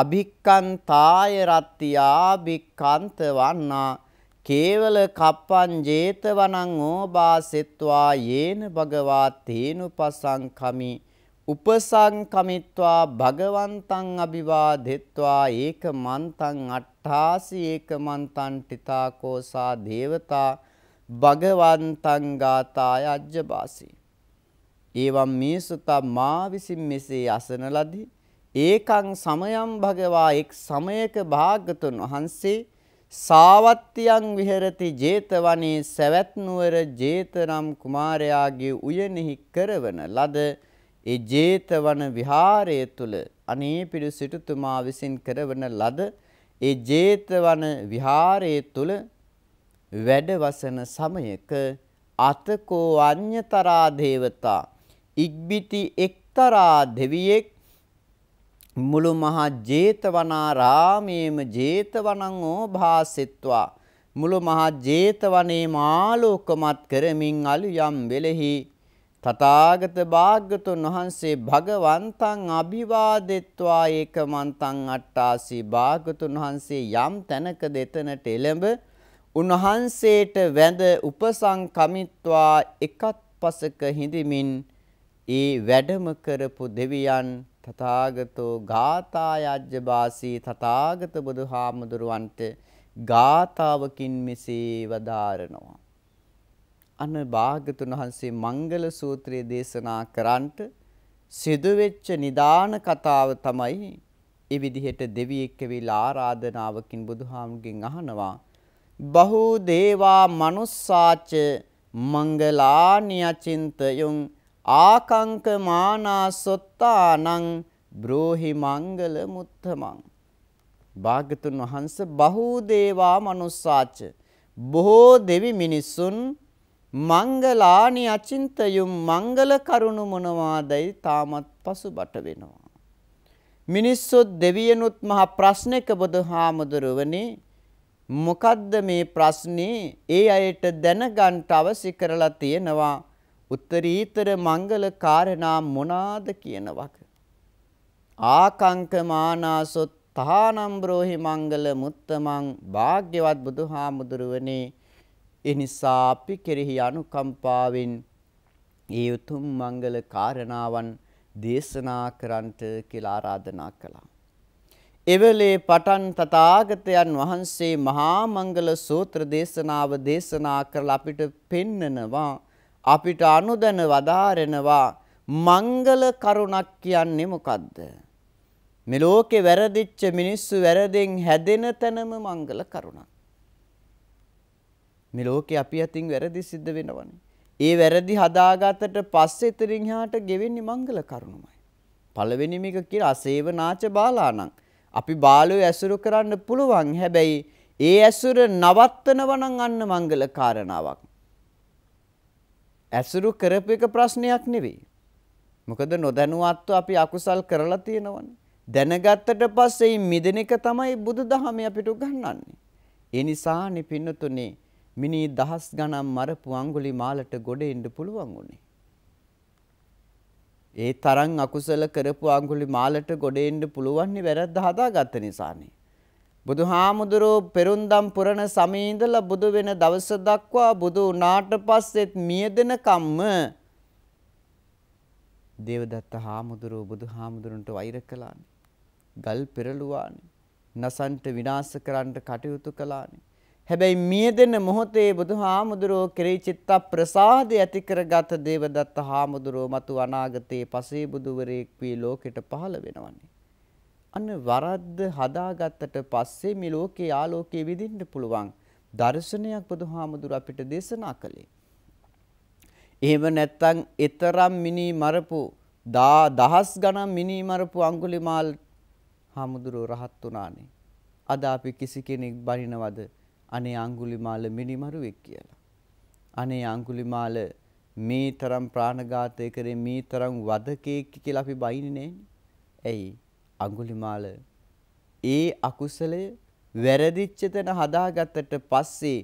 අභික්කන්තාය රත්තියා භික්කන්ත වන්නා කේවල කප්පං ජේතවනං ඕබාසෙත්වා යේන භගවා තේනුපසංකමි උපසංකමිත්වා භගවන්තං අභිවාදෙත්වා ඒක මන්තං අට්ඨාසි ඒක මන්තං ටිතාකෝසා දේවතා භගවන්තං ගාතාය අජ්ජබාසී. ඒවම් මේසුතා මා විසින් මෙසේ අසන ලදී. ඒකං සමයම් භගවා එක් සමයක භාගතුන් වහන්සේ සාවත්තියන් විහෙරති 제තවනේ සවැත් නුවර 제තනම් කුමාරයාගේ උයනෙහි කරවන ලද ඒ 제තවන විහාරය තුල අනේ පිරිසිටුතුමා විසින් කරවන ලද ඒ 제තවන විහාරයේ තුල වැඩවසන සමයක අතකෝ අඤ්‍යතරා දේවතා ඉක්බිති එක්තරා දෙවියෙක් මුළු මහා ජේතවනාරාමේම ජේතවනං ඕභාසෙත්වා මුළු මහා ජේතවනේ මාලෝකමත් කරමින් අලුයම් වෙලෙහි තථාගත භාග්‍යතුන් වහන්සේ භගවන්තං අභිවාදෙත්වා ඒකමන්තං අට්ඨාසි භාග්‍යතුන් වහන්සේ යම් තැනක දෙතනට එළඹ උන්වහන්සේට වැඳ උපසංකමිත්වා එකත් පසක හිඳමින් ඒ වැඩම කරපු දෙවියන් තථාගතෝ ගාථායජ්ජබාසී තථාගත බුදුහාමුදුරුවන්ට ගාථාවකින් මෙසේ වදාරනවා. අන භාගතුන් වහන්සේ මංගල සූත්‍රය දේශනා කරන්ට සිදුවෙච්ච නිදාන කතාව තමයි ඒ විදිහට දෙවියෙක් වෙලා ආරාධනාවකින් බුදුහාමුදුරගෙන් අහනවා බහූ දේවා manussාච මංගලානියචින්තයුං ආකංක මානා සොත්තානං බ්‍රෝහි මංගල මුත්තමං භාග්‍යතුන් වහන්ස බහූ දේවා manussාච බොහෝ දෙවි මිනිසුන් මංගලානි අචින්තයුම් මංගල කරුණු මොනවාදයි තාමත් පසුබට වෙනවා මිනිස්සුත් දෙවියනුත් මහ ප්‍රශ්නයක බුදුහාමුදුරුවනේ මොකද්ද මේ ප්‍රශ්නේ ඒ අයට දැනගන්න අවශ්‍ය කරලා තියෙනවා උත්තරීතර මංගල කාරණා මොනාද කියන වක ආකංකමානාසොත් තහානම් බ්‍රෝහි මංගල මුත්තමන් භාග්‍යවත් බුදුහාමුදුරුවනේ එනිසා අපි කෙරෙහි අනුකම්පාවෙන් ඒ උතුම් මංගල කාරණාවන් දේශනා කරන්ට කියලා ආරාධනා කළා එවලේ පටන් තථාගතයන් වහන්සේ මහා මංගල සූත්‍ර දේශනාව දේශනා කරලා අපිට පෙන්නනවා අපිට අනුදැන වදාරනවා මංගල කරුණක් කියන්නේ මොකද්ද මේ ලෝකේ වැරදිච්ච මිනිස්සු වැරදෙන් හැදෙන තැනම මංගල කරුණක් මේ ලෝකේ අපි අතින් වැරදි සිද්ධ වෙනවනේ ඒ වැරදි හදාගත්තට පස්සේ ඉතින් එහාට ගෙවෙන්නේ මංගල කරුණමයි පළවෙනි මේක කියලා අසේවනාච බාලාණන් අපි බාලයෝ ඇසුරු කරන්න පුළුවන් හැබැයි ඒ ඇසුර නවත්තනවා නම් අන්න මංගල කාරණාවක්. ඇසුරු කරපු එක ප්‍රශ්නයක් නෙවෙයි. මොකද නොදැනුවත්ව අපි අකුසල් කරලා තියෙනවනේ. දැනගත්තට පස්සේ මිදෙන එක තමයි බුදුදහමේ අපිට උගන්වන්නේ. ඒ නිසානේ පින්නතුනේ මිනී දහස් ගණන් මරපු අඟුලි මාලට ගොඩ එන්න පුළුවන් උනේ. ඒ තරම් අකුසල කරපු අඟුලිමාලට ගොඩේන්න පුළුවන් වැරද්ද හදාගත්ත නිසානේ. බුදුහාමුදුරුව පෙරුන්දම් පුරණ සමයේ ඉඳලා බුදු වෙන දවස දක්වා බුදු වුණාට පස්සෙත් මියදෙනකම්ම දේවදත්ත හාමුදුරුව බුදුහාමුදුරන්ට වෛර කළානේ. ගල් පෙරළුවානේ. නසන්ට විනාශ කරන්න කටයුතු කළානේ. හැබැයි මියදෙන මොහොතේ බුදුහාමුදුරෝ කෙරෙහි චිත්ත ප්‍රසාදය ඇති කරගත් දේවදත්ත හාමුදුරෝ මතු අනාගතයේ පසේ බුදුවරයෙක් වී ලෝකෙට පහළ වෙනවන්නේ. අන්න වරද්ද හදාගත්තට පස්සේ මේ ලෝකේ ආලෝකයේ විඳින්න පුළුවන් දර්ශනයක් බුදුහාමුදුර අපිට දේශනා කළේ. එහෙම නැත්තම් ඊතරම් මිනි මරපු දහස් ගණන් මිනි මරපු අඟුලිමාල් හාමුදුරෝ රහත් වුණානේ. අද අපි කිසි කෙනෙක් බනිනවද? අනේ අඟුලිමාල මිනිමරුවෙක් කියලා. අනේ අඟුලිමාල මේ තරම් ප්‍රාණඝාතය කරේ මේ තරම් වදකෙක් කියලා අපි බයින්නේ නෑනේ. ඇයි? අඟුලිමාල ඒ අකුසලය වැරදිච්ච තැන හදාගත්තට පස්සේ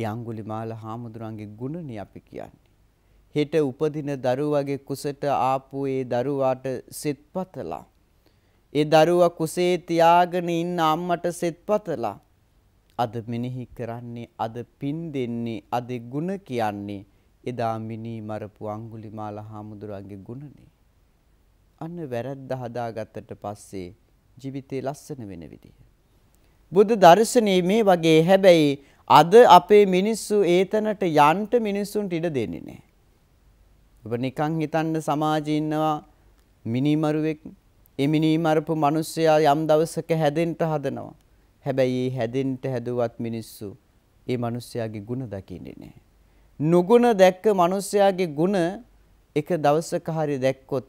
ඒ අඟුලිමාල හාමුදුරන්ගේ ගුණනේ අපි කියන්නේ. හෙට උපදින දරුවගේ කුසට ආපු ඒ දරුවාට සෙත්පතලා. ඒ දරුවා කුසේ තියාගෙන ඉන්න අම්මට සෙත්පතලා. අද මෙනෙහි කරන්නේ අද පින් දෙන්නේ අද ගුණ කියන්නේ එදා මිනී මරපු අඟුලිමාල හාමුදුරන්ගේ ගුණනේ. අන්න වැරද්ද හදාගත්තට පස්සේ ජීවිතේ ලස්සන වෙන විදිය. බුද්ධ දර්ශනේ මේ වගේ හැබැයි අද අපේ මිනිස්සු ඒතනට යන්ට මිනිස්සුන්ට ඉඩ දෙන්නේ නැහැ. ඔබ නිකන් හිතන්න සමාජේ ඉන්නවා මිනිමරුවෙක් ඒ මිනිමරපු මිනිස්සයා යම් දවසක හැදෙන්න හදනවා. හැබැයි හැදෙන්න හැදුවත් මිනිස්සු ඒ මිනිස්යාගේ ಗುಣ දකින්නේ නැහැ. නුගුණ දැක්ක මිනිස්යාගේ ಗುಣ එක දවසක හරි දැක්කොත්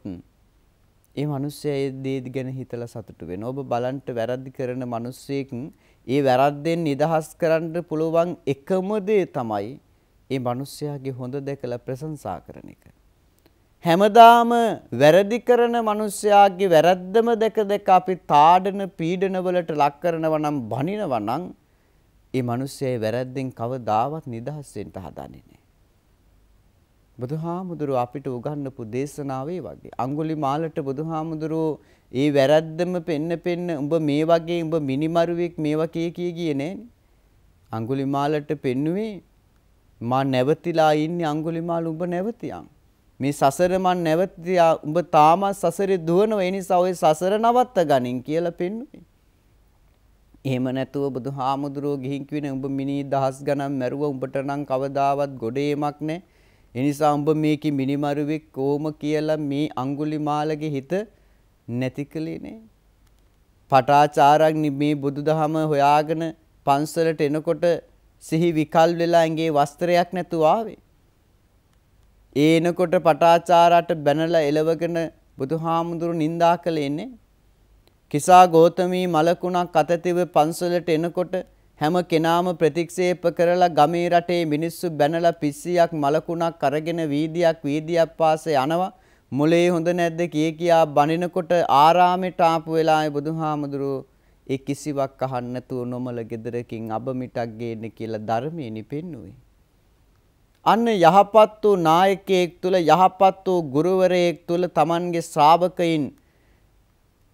ඒ මිනිස්යා ඒ දේ ගැන හිතලා සතුටු වෙනවා. ඔබ බලන්ට වැරදි කරන මිනිස්සෙක් ඒ වැරද්දෙන් නිදහස් කරන්න පුළුවන් එකම දේ තමයි ඒ මිනිස්යාගේ හොඳ දැකලා ප්‍රශංසා කරන එක. හැමදාම වැරදි කරන මිනිස්යාගේ වැරද්දම දැක දැක අපි තාඩන පීඩනවලට ලක් කරනවා නම් බනිනවා නම් ඒ මිනිස්සේ වැරද්දෙන් කවදාවත් නිදහස් වෙන්න හදන්නේ නැහැ. බුදුහාමුදුරුව අපිට උගන්වපු දේශනාවේ වගේ අඟුලිමාලට බුදුහාමුදුරුව ඒ වැරද්දම පෙන්න පෙන්න උඹ මේ වගේ උඹ මිනිමරුවෙක් මේවා කී කී ගියේ නෑනේ. අඟුලිමාලට පෙන්නුවේ මා නැවතිලා ඉන්නේ අඟුලිමාල උඹ නැවතියන්. මේ සසර මන් නැවතියා උඹ තාම සසරේ දුවනවා ඒ නිසා ඔය සසර නවත්ත ගනින් කියලා පෙන්වුවේ. එහෙම නැතුව බුදුහාමුදුරුවෝ ගිහින් කිව්වේ උඹ මිනී දහස් ගණන් මැරුවා උඹට නම් කවදාවත් ගොඩේමක් නැහැ. ඒ නිසා උඹ මේකේ මිනිමරුවෙක් කොහොම කියලා මේ අඟුලිමාලගේ හිත නැති කළේ නේ. පටාචාරක් මේ බුදුදහම හොයාගෙන පන්සලට එනකොට සිහි විකල් වෙලා ඇඟේ වස්ත්‍රයක් නැතුව ආවේ. ඒනකොට පටාචාරාට බැනලා එලවගෙන බුදුහාමුදුරු නින්දා කළේ ඉන්නේ. කිසා ගෝතමී මලකුණක් අතතිව පන්සලට එනකොට හැම කෙනාම ප්‍රතික්ෂේප කරලා ගමේ රටේ මිනිස්සු බැනලා පිස්සියක් මලකුණක් අරගෙන වීදියක් වීදියක් පාසේ යනවා. මොලේ හොඳ නැද්ද කිය කියා බනිනකොට ආරාමෙට ආපු වෙලාවේ බුදුහාමුදුරු ඒ කිසිවක් අහන්න නැතුව නොමල ගෙදරකින් අබ මිටක් ගේන්න කියලා ධර්මයේ නිපෙන්නුවේ. අන්න යහපත් වූ නායකයෙක් තුල යහපත් වූ ගුරුවරයෙක් තුල Tamanගේ ශ්‍රාවකයින්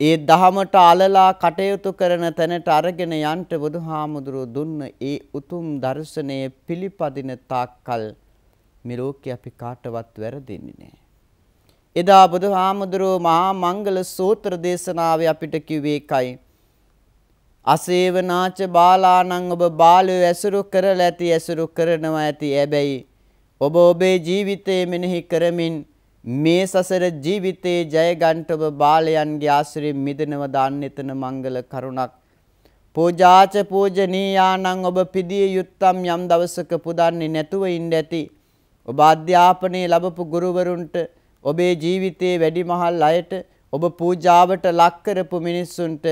ඒ දහමට අලලා කටයුතු කරන තැනට අරගෙන යන්න බුදුහාමුදුරුව දුන්න ඒ උතුම් දර්ශනය පිළිපදින තාක්කල් මේ ලෝකේ අපි කාටවත් වැරදින්නේ නැහැ. එදා බුදුහාමුදුරුව මහා මංගල සූත්‍ර දේශනාවේ අපිට කිව්වේ එකයි. අසේවනාච බාලාණන් ඔබ බාලයෝ ඇසුරු කරලා ඇති ඇසුරු කරනවා ඇති. හැබැයි ඔබ ඔබේ ජීවිතයේ මෙනෙහි කරමින් මේ සසර ජීවිතයේ ජයගන්ට ඔබ බාලයන්ගේ ආශ්‍රයෙන් මිදෙනව දාන්න එතන මංගල කරුණක්. පූජාච පූජනීයානං ඔබ පිදිය යුත්තම් යම් දවසක පුදන්නේ නැතුව ඉන්න ඇති. ඔබ අධ්‍යාපනයේ ලබපු ගුරුවරුන්ට ඔබේ ජීවිතයේ වැඩිමහල් අයට ඔබ පූජාවට ලක්කරපු මිනිස්සුන්ට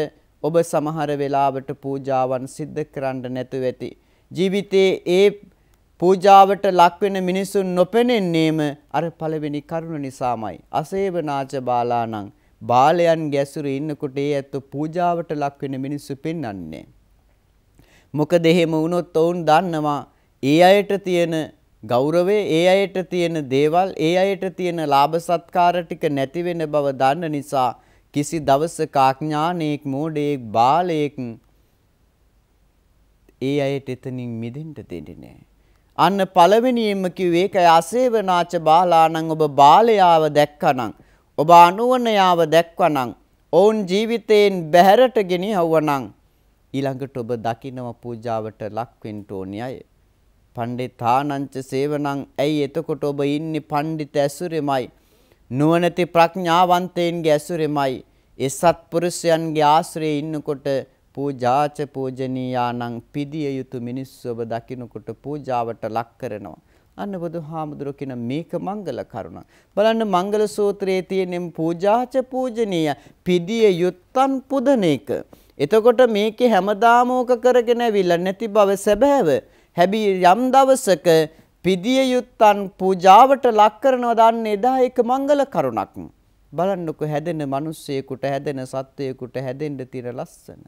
ඔබ සමහර වෙලාවට පූජාවන් සිද්ධ කරන්න නැතුව ඇති. ජීවිතයේ ඒ පූජාවට ලක්වෙන මිනිසුන් නොපෙනෙන්නේම අර පළවෙනි කරුණ නිසාමයි. අසේවනාච බාලානං බාලයන් ගැසුරු ඉන්නකොට ඒ ඇත්ත පූජාවට ලක්වෙන මිනිස්සු පෙන්වන්නේ. මොකද එහෙම වුණොත් ඔවුන් දන්නවා ඒ අයට තියෙන ගෞරවේ ඒ අයට තියෙන දේවල් ඒ අයට තියෙන ලාභ සත්කාර ටික නැති වෙන බව දන්න නිසා කිසි දවසක ආඥානෙක් මෝඩයෙක් බාලයෙක් ඒ අයට එතනින් මිදෙන්න දෙන්නේ නැහැ. අන්න පළවෙනියෙන්ම කිව්වේ ඒකයි අසේවනාච බාලාණන් ඔබ බාලයාව දැක්කනම් ඔබ අනුවනයාව දැක්වනම් ඔවුන් ජීවිතයෙන් බැහැරට ගෙනියවනම් ඊළඟට ඔබ දකිනව පූජාවට ලක්වෙන්න ඕනි අය. පණ්ඩිතානංච සේවනං ඇයි එතකොට ඔබ ඉන්නේ පණ්ඩිත ඇසුරෙමයි නුවණති ප්‍රඥාවන්තයන්ගේ ඇසුරෙමයි ඒ සත්පුරුෂයන්ගේ ආශ්‍රයේ ඉන්නකොට පූජාච පූජනීයානම් පිදිය යුතු මිනිස්සු ඔබ දකින්නකොට පූජාවට ලක් කරනවා. අන්න බුදුහාමුදුර කියන මේක මංගල කරුණ. බලන්න මංගල සූත්‍රයේ තියෙන පූජාච පූජනීය පිදිය යුත්තන් පුදන එක. එතකොට මේකේ හැමදාම ඕක කරගෙන ඇවිල්ලා නැති බව සැබෑව. හැබැයි යම් දවසක පිදිය යුත්තන් පූජාවට ලක් කරනවා දන්නේ එදා ඒක මංගල කරුණක්. බලන්නකො හැදෙන මිනිස්සෙකුට හැදෙන සත්වයකට හැදෙන්න තියෙන ලස්සන.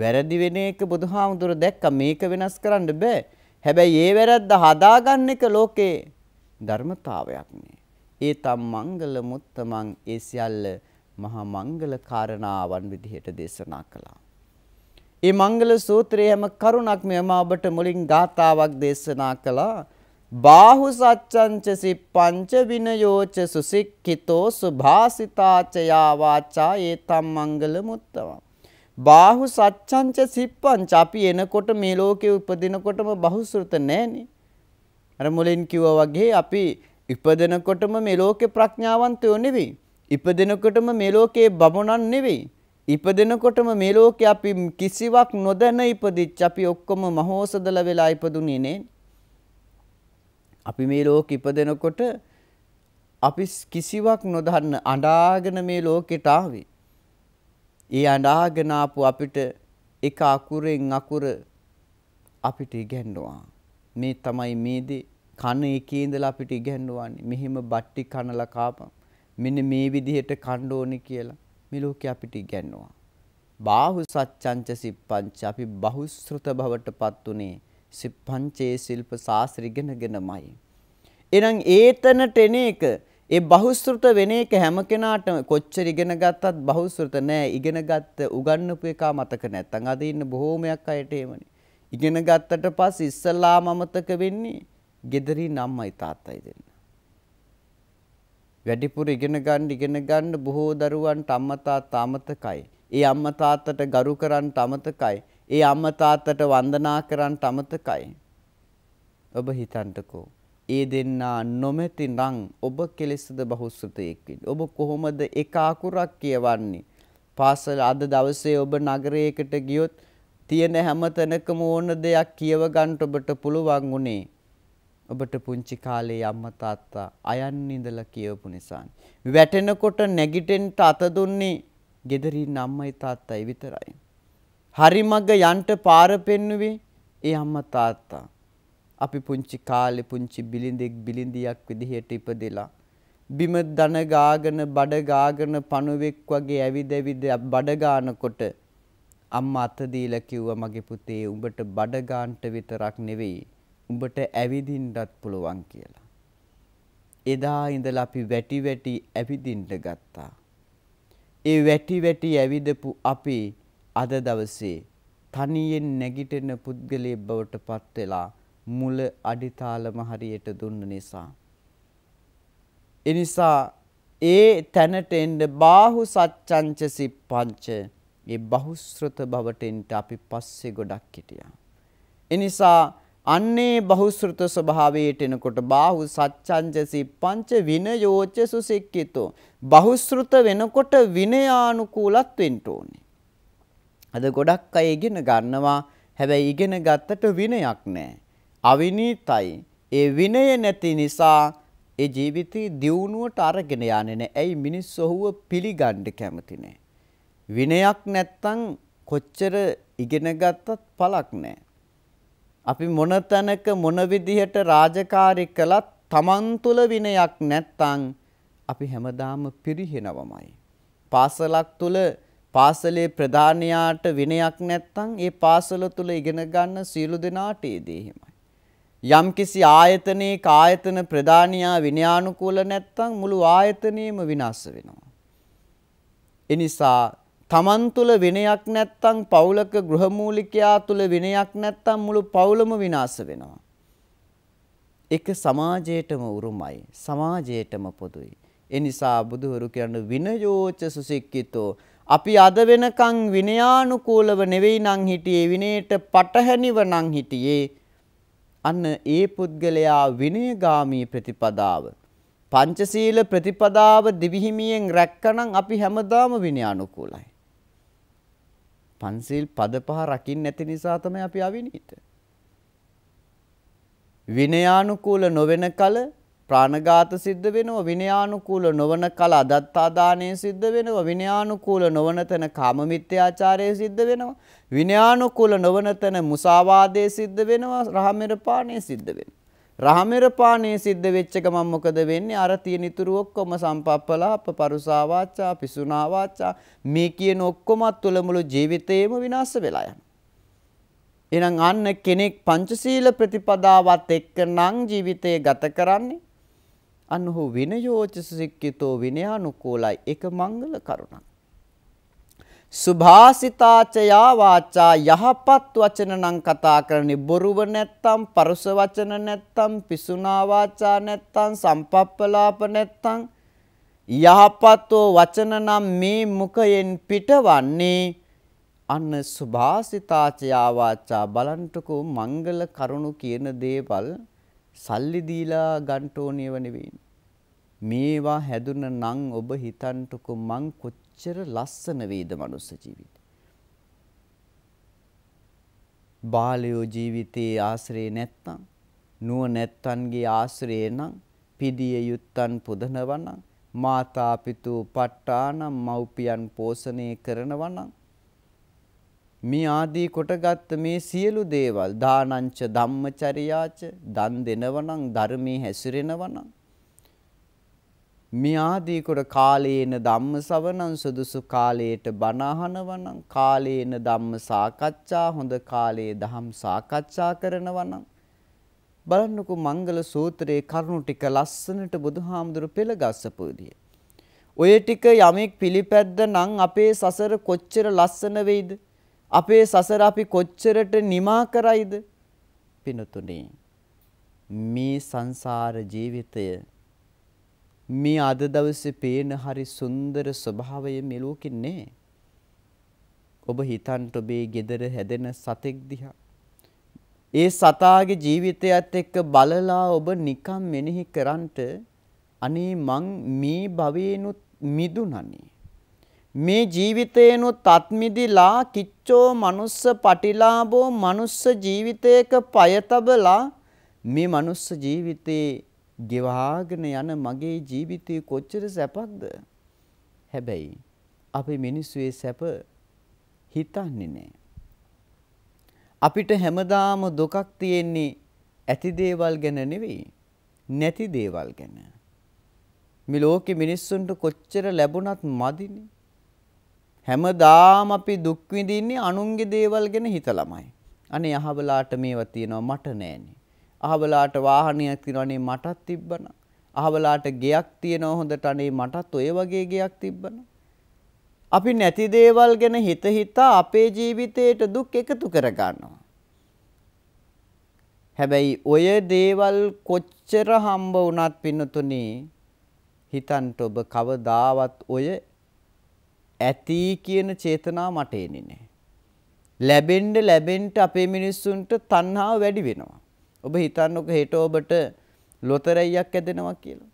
වැරදි වෙන එක බුදුහාමුදුර දැක්ක මේක වෙනස් කරන්න බෑ. හැබැයි ඒ වැරද්ද හදාගන්න එක ලෝකේ ධර්මතාවයක් නේ. ඒ තම් මංගල මුත්තමං ඒ සියල්ල මහා මංගල කාරණාවන් විදිහට දේශනා කළා. ඒ මංගල සූත්‍රයේ හැම කරුණක් මෙම ඔබට මුලින් ගාථාවක් දේශනා කළා. බාහු සච්ඡංච සිප්පංච විනයෝච සුසික්ඛිතෝ සුභාසිතාච යාවාචා ඒතම් මංගල මුත්තමං බාහු සච්ඡංච සිප්පංච අපි එනකොට මේ ලෝකේ උපදිනකොටම බහුශෘත නැහනේ. අර මුලින් කිව්වා වගේ අපි ඉපදෙනකොටම මේ ලෝකේ ප්‍රඥාවන්තයෝ නෙවෙයි. ඉපදෙනකොටම මේ ලෝකේ බමුණන් නෙවෙයි. ඉපදෙනකොටම මේ ලෝකේ අපි කිසිවක් නොදැන ඉපදිච්ච අපි ඔක්කොම මහෝසදල වෙලා ඉපදුනේ නේ. අපි මේ ලෝකේ ඉපදෙනකොට අපි කිසිවක් නොදන්න අඬාගෙන මේ ලෝකෙට ආවේ. ඒ අඬාගෙන ආපු අපිට එක අකුරෙන් අකුර අපිට ඉගැන්නවා. මේ තමයි මේ දේ කන එකේ ඉඳලා අපිට ඉගැන්වන්නේ. මෙහෙම බට්ටි කනලා කාපම්. මෙන්න මේ විදිහට කන්න ඕනේ කියලා මේ ලෝකේ අපිට ඉගැන්වනවා. බාහු සච්ඡංච සිප්පංච අපි බහුශ්‍රත භවටපත් උනේ සිප්පංචේ ශිල්ප ශාස්ත්‍ර ඉගෙනගෙනමයි. එහෙනම් ඒතනට එන එක ඒ බහුශෘත වෙන එක හැම කෙනාටම කොච්චර ඉගෙන ගත්තත් බහුශෘත නෑ ඉගෙන ගත්ත උගන්වපු එකා මතක නැත්තම් අද ඉන්න බොහෝමයක් අයට එමනේ ඉගෙන ගත්තට පස්සේ ඉස්සල්ලාම අමතක වෙන්නේ gederin අම්මයි තාත්තයි දෙන්න වැඩිපුර ඉගෙන ගන්න ඉගෙන ගන්න බොහෝ දරුවන්ට අම්මා තාත්තා අමතකයි ඒ අම්මා තාත්තට ගරු කරන්න අමතකයි ඒ අම්මා තාත්තට වන්දනා කරන්න අමතකයි ඔබ හිතන්නකෝ ඒ දෙන්නා නොමැති නම් ඔබ කෙලෙසද බහුස්ෘතයෙක් වෙන්නේ. ඔබ කොහොමද එක අකුරක් කියවන්නේ? පාසල අද දවසේ ඔබ නගරයකට ගියොත් තියෙන හැම තැනකම ඕන දෙයක් කියව ගන්න ඔබට පුළුවන් උනේ. ඔබට පුංචි කාලේ අම්මා තාත්තා අයන් ඉඳලා කියවපු නිසා. වැටෙනකොට නැගිටින්න අත දුන්නේ gederin අම්මයි තාත්තයි විතරයි. හරි මග යන්න පාර පෙන්නුවේ ඒ අම්මා තාත්තා. අපි පුංචි කාලේ පුංචි බිලිඳෙක් බිලිඳියක් විදිහට ඉපදෙලා බිම දන ගාගෙන බඩ ගාගෙන පණුවෙක් වගේ ඇවිදැවිද බඩ ගානකොට අම්මා අත දීලා කිව්වා මගේ පුතේ උඹට බඩ ගාන්නට විතරක් නෙවෙයි උඹට ඇවිදින්නත් පුළුවන් කියලා. එදා ඉඳලා අපි වැටි වැටි ඇවිදින්න ගත්තා. ඒ වැටි වැටි ඇවිදපු අපි අද දවසේ තනියෙන් නැගිටින පුද්ගලයෙක් බවට පත් වෙලා මුල අඩිතාලම හරියට දුන්න නිසා. එනිසා ඒ තැනට එන්න බාහු සච්චංච සිප්පංච ඒ බහුශ්‍රත බවට එන්න අපි පස්සේ ගොඩක් හිටියා. එනිසා අන්නේ බහුශ්‍රත ස්වභාවයට එනකොට බාහු සච්චංච සිප්පංච විනයෝච සුසික්කිතෝ බහුශ්‍රත වෙනකොට විනයානුකූලත් වෙන්න ඕනේ. අද ගොඩක් අය ඉගෙන ගන්නවා හැබැයි ඉගෙන ගත්තට විනයක් නැහැ. අවිනීතයි. ඒ විනය නැති නිසා ඒ ජීවිතේ දියුණුවට අරගෙන යන්නේ නැහැ. ඇයි මිනිස් ඔහුව පිළිගන්න කැමති නැහැ. විනයක් නැත්තම් කොච්චර ඉගෙන ගත්තත් පළක් නැහැ. අපි මොන තැනක මොන විදිහට රාජකාරී කළත් Taman තුල විනයක් නැත්තම් අපි හැමදාම පිරිහෙනවමයි. පාසලක් තුල පාසලේ ප්‍රධානයාට විනයක් නැත්තම් ඒ පාසල තුල ඉගෙන ගන්න සීලු දෙනාට ඒ දෙහිම. යම්කිසි ආයතනයේ කායතන ප්‍රධානියා විනයානුකූල නැත්තම් මුළු ආයතනයම විනාශ වෙනවා. එනිසා තමන් තුළ විනයක් නැත්තම් පවුලක ගෘහමූලිකයා තුළ විනයක් නැත්තම් මුළු පවුලම විනාශ වෙනවා. එක සමාජයටම උරුමයි සමාජයටම පොදුයි. එනිසා බුදුහරු කියන විනයෝච සුසික්කිතෝ අපි අද වෙනකං විනයානුකූලව නෙවෙයි නම් හිටියේ විනයට පටහැනිව නම් හිටියේ අන්න ඒ පුද්ගලයා විනයගාමී ප්‍රතිපදාව. පංචසීල ප්‍රතිපදාව දිවිහිමියෙන් රැක්කනම් අපි හැමදාම විනය අනුකූලයි. පන්සිල් පද පහ රකින්න නැති නිසා තමයි අපි අවිනීත. විනයානුකූල නොවන කල ප්‍රාණඝාත සිද්ධ වෙනවා විනයානුකූල නොවන කල අදත්තාදානය සිද්ධ වෙනවා විනයානුකූල නොවන තැන කාමමිත්‍යාචාරය සිද්ධ වෙනවා විනයානුකූල නොවන තැන මුසාවාදය සිද්ධ වෙනවා රහමෙරපාණය සිද්ධ වෙනවා රහමෙරපාණය සිද්ධ වෙච්ච එක මම මොකද වෙන්නේ අර තියෙන ඉතුරු ඔක්කොම සම්පප්පලාප පරුසාවාචා පිසුනාවාචා මේ කියන ඔක්කොමත් තුළ මුළු ජීවිතේම විනාශ වෙලා යනවා එහෙනම් අන්න කෙනෙක් පංචශීල ප්‍රතිපදාවත් එක්ක නම් ජීවිතය ගත කරන්නේ අන්නහු විනයෝචස සික්කිතෝ විනයානුකූලයි එක මංගල කරුණක්. සුභාසිතාචයා වාචා යහපත් වචන නම් කතා කරන්නේ බොරුව නැත්තම් පරුස වචන නැත්තම් පිසුනා වාචා නැත්තම් සම්පප්පලාප නැත්තම් යහපත්ෝ වචන නම් මේ මුඛයෙන් පිටවන්නේ අන්න සුභාසිතාචයා වාචා බලන්ටකෝ මංගල කරුණු කියන දේවල් සල්ලි දීලා ගන්න ඕනේව නෙවෙයි. මේවා හැදුන නම් ඔබ හිතන්ටකෝ මං කොච්චර ලස්සන වේද මනුස්ස ජීවිතේ. බාලයෝ ජීවිතයේ ආශ්‍රය නැත්තම් නුව නැත්තන්ගේ ආශ්‍රය නම් පිදිය යුත්තන් පුදනවනම් මාතා පිතූ පට්ටානම් මව්පියන් පෝෂණය කරනවනම් මේ ආදී කොටගත් මේ සියලු දේවල් දානංච ධම්මචරියාච දන් දෙනවනම් ධර්මයේ හැසිරෙනවනම් මේ ආදී කොට කාලේන ධම්ම සවණං සුදුසු කාලයට බණ අහනවනම් කාලේන ධම්ම සාකච්ඡා හොඳ කාලයේ ධම් සාකච්ඡා කරනවනම් බලන්නකෝ මංගල සූත්‍රයේ කරුණු ටික ලස්සනට බුදුහාමුදුරු පෙළ ගස්සපු විදිය. ඔය ටික යමෙක් පිළිපැද්ද නම් අපේ සසර කොච්චර ලස්සන වෙයිද? අපේ සසර අපි කොච්චරට නිමා කරයිද? පිනතුනේ මේ සංසාර ජීවිතය මේ අද දවසේ පේන හරි සුන්දර ස්වභාවය මේ ලෝකෙ නෑ. ඔබ හිතන්ට ඔබේ gedara හැදෙන සතෙක් දිහා. ඒ සතාගේ ජීවිතයත් එක්ක බලලා ඔබ නිකම් මෙනෙහි කරන්ට අනේ මං මේ භවේනුත් මිදුණනේ. මේ ජීවිතේනොත් අත්මිදිලා කිච්චෝ මනුස්ස පටිලාබෝ මනුස්ස ජීවිතයක පයතබලා මේ මනුස්ස ජීවිතේ ගෙවාගෙන යන මගේ ජීවිතේ කොච්චර සැපක්ද හැබැයි අපි මිනිස්සුයේ සැප හිතන්නේ නෑ අපිට හැමදාම දුකක් තියෙන්නේ ඇති දේවල් ගැන නෙවෙයි නැති දේවල් ගැන මේ ලෝකෙ මිනිස්සුන්ට කොච්චර ලැබුණත් මදිනේ හැමදාම අපි දුක් විඳින්නේ අනුන්ගේ දේවල් ගැන හිතලාමයි. අනේ අහවලාට මේවා තියෙනවා මට නෑනේ. අහවලාට වාහනයක් තියෙනවානේ මටත් තිබ්බනම්. අහවලාට ගෙයක් තියෙනවා හොඳට අනේ මටත් ඔය වගේ ගෙයක් තිබ්බනම්. අපි නැති දේවල් ගැන හිත හිතා අපේ ජීවිතයට දුක් එකතු කරගන්නවා. හැබැයි ඔය දේවල් කොච්චර හම්බ වුණත් පින්නතුනි හිතන්ට ඔබ කවදාවත් ඔය ඇති කියන චේතනාව මට එන්නේ නැහැ. ලැබෙන්න ලැබෙන්න අපේ මිනිස්සුන්ට තණ්හාව වැඩි වෙනවා. ඔබ හිතන්නකො හෙට ඔබට ලොතරැයියක් ඇදෙනවා කියලා.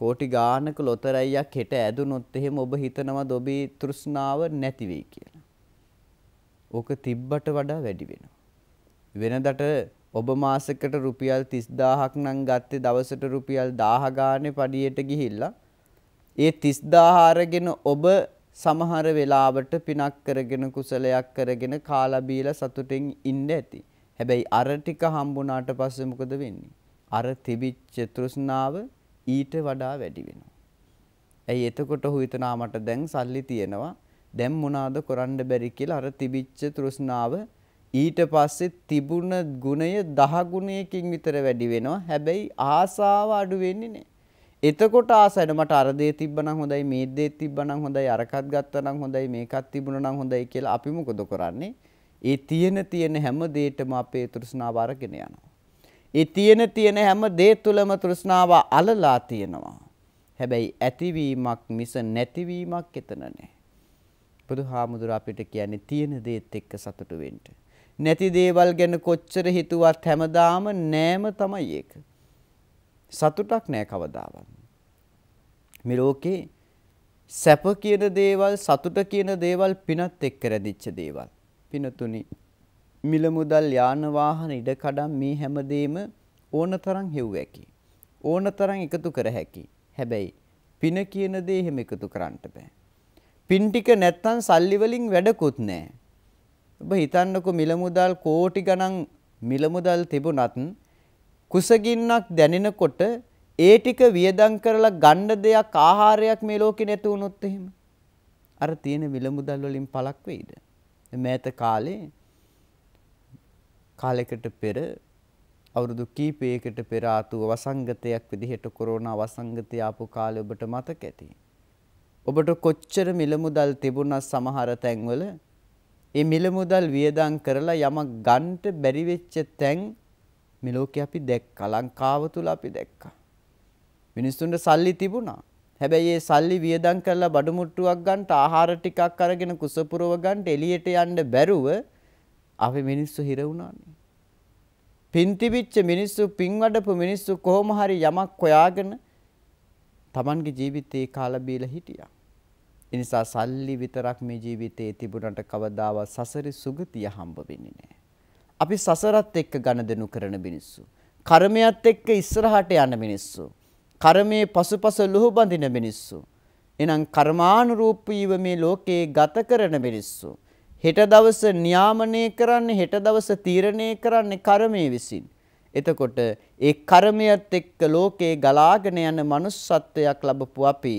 කෝටි ගානක ලොතරැයියක් හෙට ඇදුනොත් එහෙම ඔබ හිතනවාද ඔබේ තෘෂ්ණාව නැති වෙයි කියලා. ඕක තිබ්බට වඩා වැඩි වෙනවා. වෙනදට ඔබ මාසෙකට රුපියල් 30000ක් නම් ගත්තේ දවසට රුපියල් 1000 ගානේ පඩියට ගිහිල්ලා ඒ 30000 අරගෙන ඔබ සමහර වෙලාවට පිනක් කරගෙන කුසලයක් කරගෙන කාලා බීලා සතුටින් ඉන්න ඇති. හැබැයි අර ටික හම්බුණාට පස්සේ මොකද වෙන්නේ? අර තිබිච්ච තෘෂ්ණාව ඊට වඩා වැඩි වෙනවා. ඇයි එතකොට ඔහු හිතනවා මට දැන් සල්ලි තියෙනවා. දැන් මොනවාද කරන්න බැරි කියලා අර තිබිච්ච තෘෂ්ණාව ඊට පස්සේ තිබුණ ගුණය දහ ගුණයකින් විතර වැඩි වෙනවා. හැබැයි ආසාව අඩු වෙන්නේ නැහැ. එතකොට ආසයින මට අර දේ තිබ්බනම් හොඳයි මේ දේ තිබ්බනම් හොඳයි අරකත් ගත්තනම් හොඳයි මේකත් තිබුණනම් හොඳයි කියලා අපි මොකද කරන්නේ? ඒ තියෙන තියෙන හැම දෙයකම අපේ තෘෂ්ණාව අරගෙන යනවා. ඒ තියෙන තියෙන හැම දේ තුලම තෘෂ්ණාව අලලා තියෙනවා. හැබැයි ඇතිවීමක් මිස නැතිවීමක් එතන නැහැ. බුදුහාමුදුර අපිට කියන්නේ තියෙන දේත් එක්ක සතුටු වෙන්න. නැති දේවල් ගැන කොච්චර හිතුවත් හැමදාම නෑම තමයි ඒක. සතුටක් නෑ කවදාවත්. මේ ලෝකේ සැප කියන දේවල් සතුට කියන දේවල් පිනත් එක්ක රැඳිච්ච දේවල්. පිනතුනි මිල මුදල් යාන වාහන ඉඩකඩම් මේ හැමදේම ඕනතරම් හෙව් හැකි. ඕනතරම් එකතු කර හැකි. හැබැයි පින කියන දේ එහෙම එකතු කරන්න බෑ. පින් ටික නැත්තම් සල්ලි වලින් වැඩකුත් නෑ. ඔබ හිතන්නකෝ මිල මුදල් කෝටි ගණන් මිල මුදල් තිබුණත් කුසගින්නක් දැනෙනකොට ඒ ටික වියදම් කරලා ගන්න දෙයක් ආහාරයක් මේ ලෝකේ නැතු වුණොත් එහෙම අර තියෙන විලමුදල් වලින් පළක් වෙයිද මෑත කාලේ කාලයකට පෙර අවුරුදු කීපයකට පෙර ආතුව වසංගතයක් විදිහට කොරෝනා වසංගතය ආපු කාලේ ඔබට මතක ඇති ඔබට කොච්චර මිලමුදල් තිබුණා සමහර තැන්වල ඒ මිලමුදල් වියදම් කරලා යමක් ගන්නට බැරි වෙච්ච තැන් මේ ලෝකේ අපි දැක්කා. ලංකාව තුල අපි දැක්කා. මිනිස්සුන්ට සල්ලි තිබුණා. හැබැයි ඒ සල්ලි වියදම් කරලා බඩු මුට්ටුවක් ගන්නට ආහාර ටිකක් අරගෙන කුසපුරව ගන්නට එළියට යන්න බැරුව අපි මිනිස්සු හිර වුණානේ. පින් තිබිච්ච මිනිස්සු පින් වඩපු මිනිස්සු කොහොම හරි යමක් හොයාගෙන Tamanගේ ජීවිතේ කාලා බීලා හිටියා. ඒ නිසා සල්ලි විතරක් මේ ජීවිතේ තිබුණට කවදාවත් සසරේ සුගතිය හම්බ වෙන්නේ නැහැ. අපි සසරත් එක්ක ගණදෙනු කරන මිනිස්සු. කර්මයත් එක්ක ඉස්සරහට යන මිනිස්සු. කර්මයේ පසුපස ලුහු බඳින මිනිස්සු. එනම් කර්මානුරූපීව මේ ලෝකේ ගත කරන මිනිස්සු. හෙට දවස නියාමනය කරන්නේ හෙට දවස තීරණය කරන්නේ කර්මයේ විසින්. එතකොට ඒ කර්මයත් එක්ක ලෝකේ ගලාගෙන යන manussත්වයක් ලැබපු අපි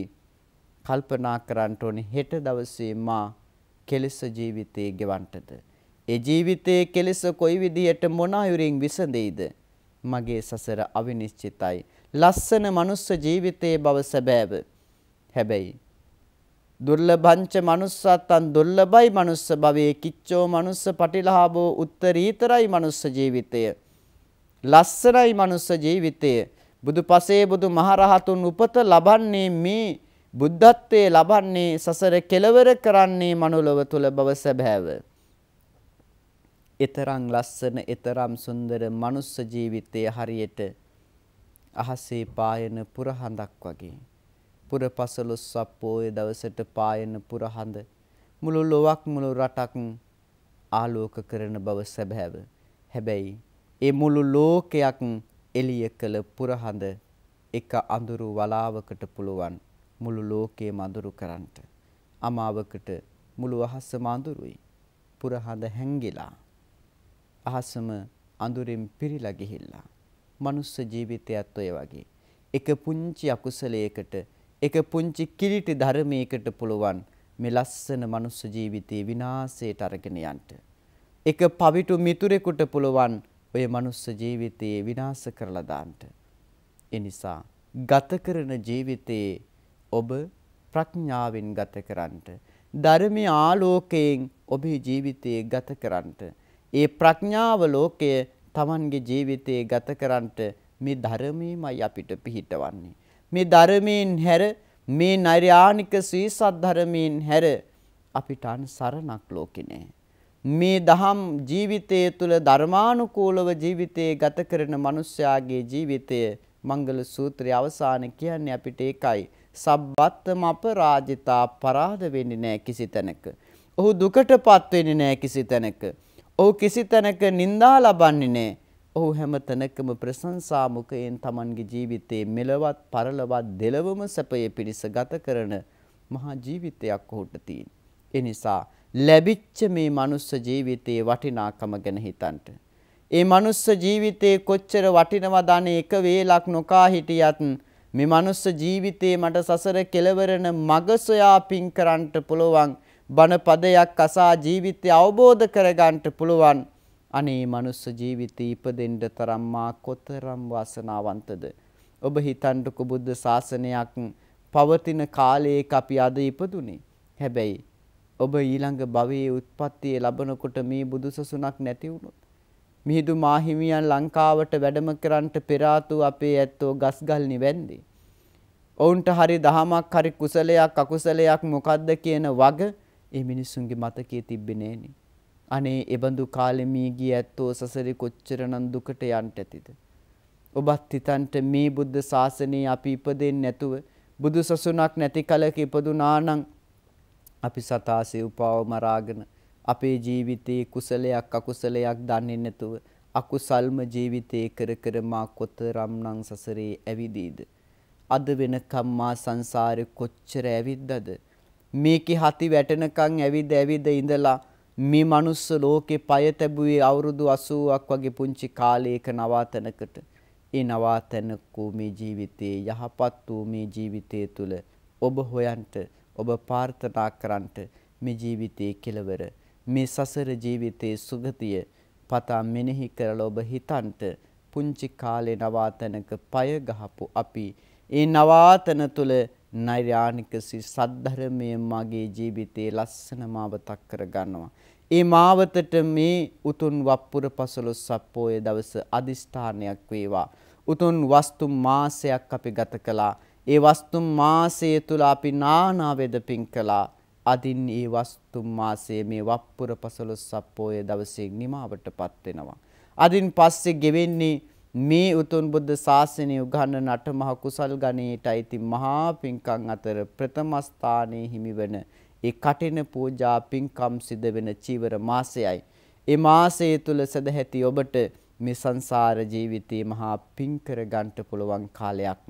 කල්පනා කරන්න ඕනේ හෙට දවසේ මා කෙලෙස් ජීවිතේ ගෙවන්නද ඒ ජීවිතයේ කෙලෙස කොයි විදියට මොන අයුරින් විසඳෙයිද? මගේ සසර අවිනිශ්චිතයි. ලස්සන මනුස්ස ජීවිතයේ බව සැබෑව. හැබැයි දුර්ලභංච manussත්තන් දුර්ලභයි manuss භවයේ කිච්චෝ manuss පටිලාභෝ උත්තරීතරයි manuss ජීවිතය ලස්සනයි manuss ජීවිතය බුදු පසේ බුදු මහරහතුන් උපත ලබන්නේ මේ බුද්ධත්වයේ ලබන්නේ සසර කෙලවර කරන්නේ මනුලව තුල බව සැබෑව එතරම් ලස්සන එතරම් සුන්දර මනුස්ස ජීවිතයේ හරියට අහසේ පායන පුරහඳක් වගේ පුරපසළොස්වක් පෝය දවසට පායන පුරහඳ මුළු ලොවක් මුළු රටක් ආලෝක කරන බව සැබෑව හැබැයි ඒ මුළු ලෝකයක් එළිය කළ පුරහඳ එක අඳුරු වලාවකට පුළුවන් මුළු ලෝකයේම අඳුරු කරන්නට අමාවකට මුළු අහසම අඳුරුයි පුරහඳ හැංගිලා අහසම අඳුරෙන් පිරීලා ගිහිල්ලා. මනුස්ස ජීවිතයත් ඔය වගේ. එක පුංචි අකුසලයකට, එක පුංචි කිලිටි ධර්මයකට පුළුවන් මේ ලස්සන මනුස්ස ජීවිතේ විනාශයට අරගෙන යන්න. එක පවිතු මිතුරෙකුට පුළුවන් ඔය මනුස්ස ජීවිතේ විනාශ කරලා දාන්න. ඒ නිසා ගත කරන ජීවිතේ ඔබ ප්‍රඥාවෙන් ගත කරන්න. ධර්මයේ ආලෝකයෙන් ඔබේ ජීවිතේ ගත කරන්න. ඒ ප්‍රඥාව ලෝකය Tamanගේ ජීවිතේ ගත කරන්නට මේ ධර්මයමයි අපිට පිහිටවන්නේ. මේ ධර්මයෙන් හැර මේ නෛර්යානික සී සද්ධර්මයෙන් හැර අපිට අන් සරණක් ලෝකේ නෑ. මේ දහම් ජීවිතය තුළ ධර්මානුකූලව ජීවිතයේ ගත කරන මිනිස්යාගේ ජීවිතය මංගල සූත්‍රයේ අවසාන කියන්නේ අපිට ඒකයි. සබ්බත්තම අපරාජිතා පරාද වෙන්නේ නෑ කිසි තැනක. ඔහු දුකටපත් වෙන්නේ නෑ කිසි තැනක. ඔහු කිසි තැනක නින්දා ලබන්නේ නෑ. ඔහු හැම තැනකම ප්‍රශංසාමුකයෙන් Tamanගේ ජීවිතේ මෙලවත් පරලවත් දෙලවම සැපයේ පිණිස ගත කරන මහා ජීවිතයක් ඔහුට තියෙන. ඒ නිසා ලැබිච්ච මේ මනුස්ස ජීවිතයේ වටිනාකම ගැන හිතන්න. ඒ මනුස්ස ජීවිතේ කොච්චර වටිනවද අනේ එක වේලක් නොකා හිටියත් මේ මනුස්ස ජීවිතේ මට සසර කෙලවරන මග සොයා පින් කරන්නට පුළුවන්. බණ පදයක් අසා ජීවිතය අවබෝධ කරගන්නට පුළුවන්. අනේ මනුස්ස ජීවිතය ඉපදෙන්න තරම් මා කොතරම් වාසනාවන්තද. ඔබ හිතන්නකො බුද්ධ ශාසනයක් පවතින කාලයක අපි අද ඉපදුනේ. හැබැයි ඔබ ඊළඟ භවයේ උත්පත්තිය ලබනකොට මේ බුදුසසුනක් නැති වුණොත් මිහිඳු මාහිමියන් ලංකාවට වැඩම කරන්නට පෙර අපේ ඇත්තෝ ගස්ගල් නිවැන්දේ. ඔවුන්ට හරි දහමක් හරි කුසලයක් අකුසලයක් මොකද්ද කියන වග ඒ මිනිස්සුන්ගේ මතකයේ තිබෙන්නේ නෑනේ. අනේ එබඳු කාලෙමී ගිය ඇත්තෝ සසරේ කොච්චර නම් දුකට යන්න ඇතිද? ඔබත් හිතන්ට මේ බුද්ධ ශාසනය අපි ඉපදෙන්නේ නැතුව බුදු සසුනක් නැති කලක ඉපදුනා නම් අපි සතාසේ උපාව මරාගෙන අපේ ජීවිතයේ කුසලයක් අකුසලයක් දන්නේ නැතුව අකුසල්ම ජීවිතේ කර කර මා කොතරම්නම් සසරේ ඇවිදීද අද වෙනකම් මා සංසාරේ කොච්චර ඇවිද්දද මේකේ හති වැටෙනකන් ඇවිද ඇවිද ඉඳලා මේ මනුස්ස ලෝකේ පය තැබුවේ අවුරුදු 80ක් වගේ පුංචි කාලයක නවාතනකට. ඒ නවාතැනක් වූ මේ ජීවිතයේ යහපත් වූ මේ ජීවිතය තුළ ඔබ හොයන්ට ඔබ පාර්ථනා කරන්ට මේ ජීවිතයේ කෙලවර මේ සසර ජීවිතයේ සුගතිය පතා මෙනෙහි කරලා ඔබ හිතන්ට පුංචි කාලේ නවාතැනක පය ගහපු අපි ඒ නවාතන තුළ නෛර්යානිකසි සද්ධර්මය මගේ ජීවිතයේ ලස්සන මාවතක් කරගන්නවා. ඒ මාවතට මේ උතුන් වප්පුර පසළොස් සප්පෝය දවස අධිෂ්ඨානයක් වේවා. උතුන් වස්තු මාසයක් අපි ගත කළා. ඒ වස්තු මාසය තුළ අපි නානා වෙදපින් කළා. අදින් ඒ වස්තු මාසයේ මේ වප්පුර පසළොස් සප්පෝය දවසේ නිමාවටපත් වෙනවා. අදින් පස්සේ ගෙවෙන්නේ මේ උතුම් බුද්ධ ශාසනය උගන්වන නටමහ කුසල් ගණේට අයිති මහා පින්කම් අතර ප්‍රථම ස්ථානයේ හිමිවන ඒ කටින පූජා පින්කම් සිද වෙන චීවර මාසයයි. ඒ මාසය තුල සදැහැති ඔබට මේ සංසාර ජීවිතේ මහා පින්කර ගන්නට පුළුවන් කාලයක්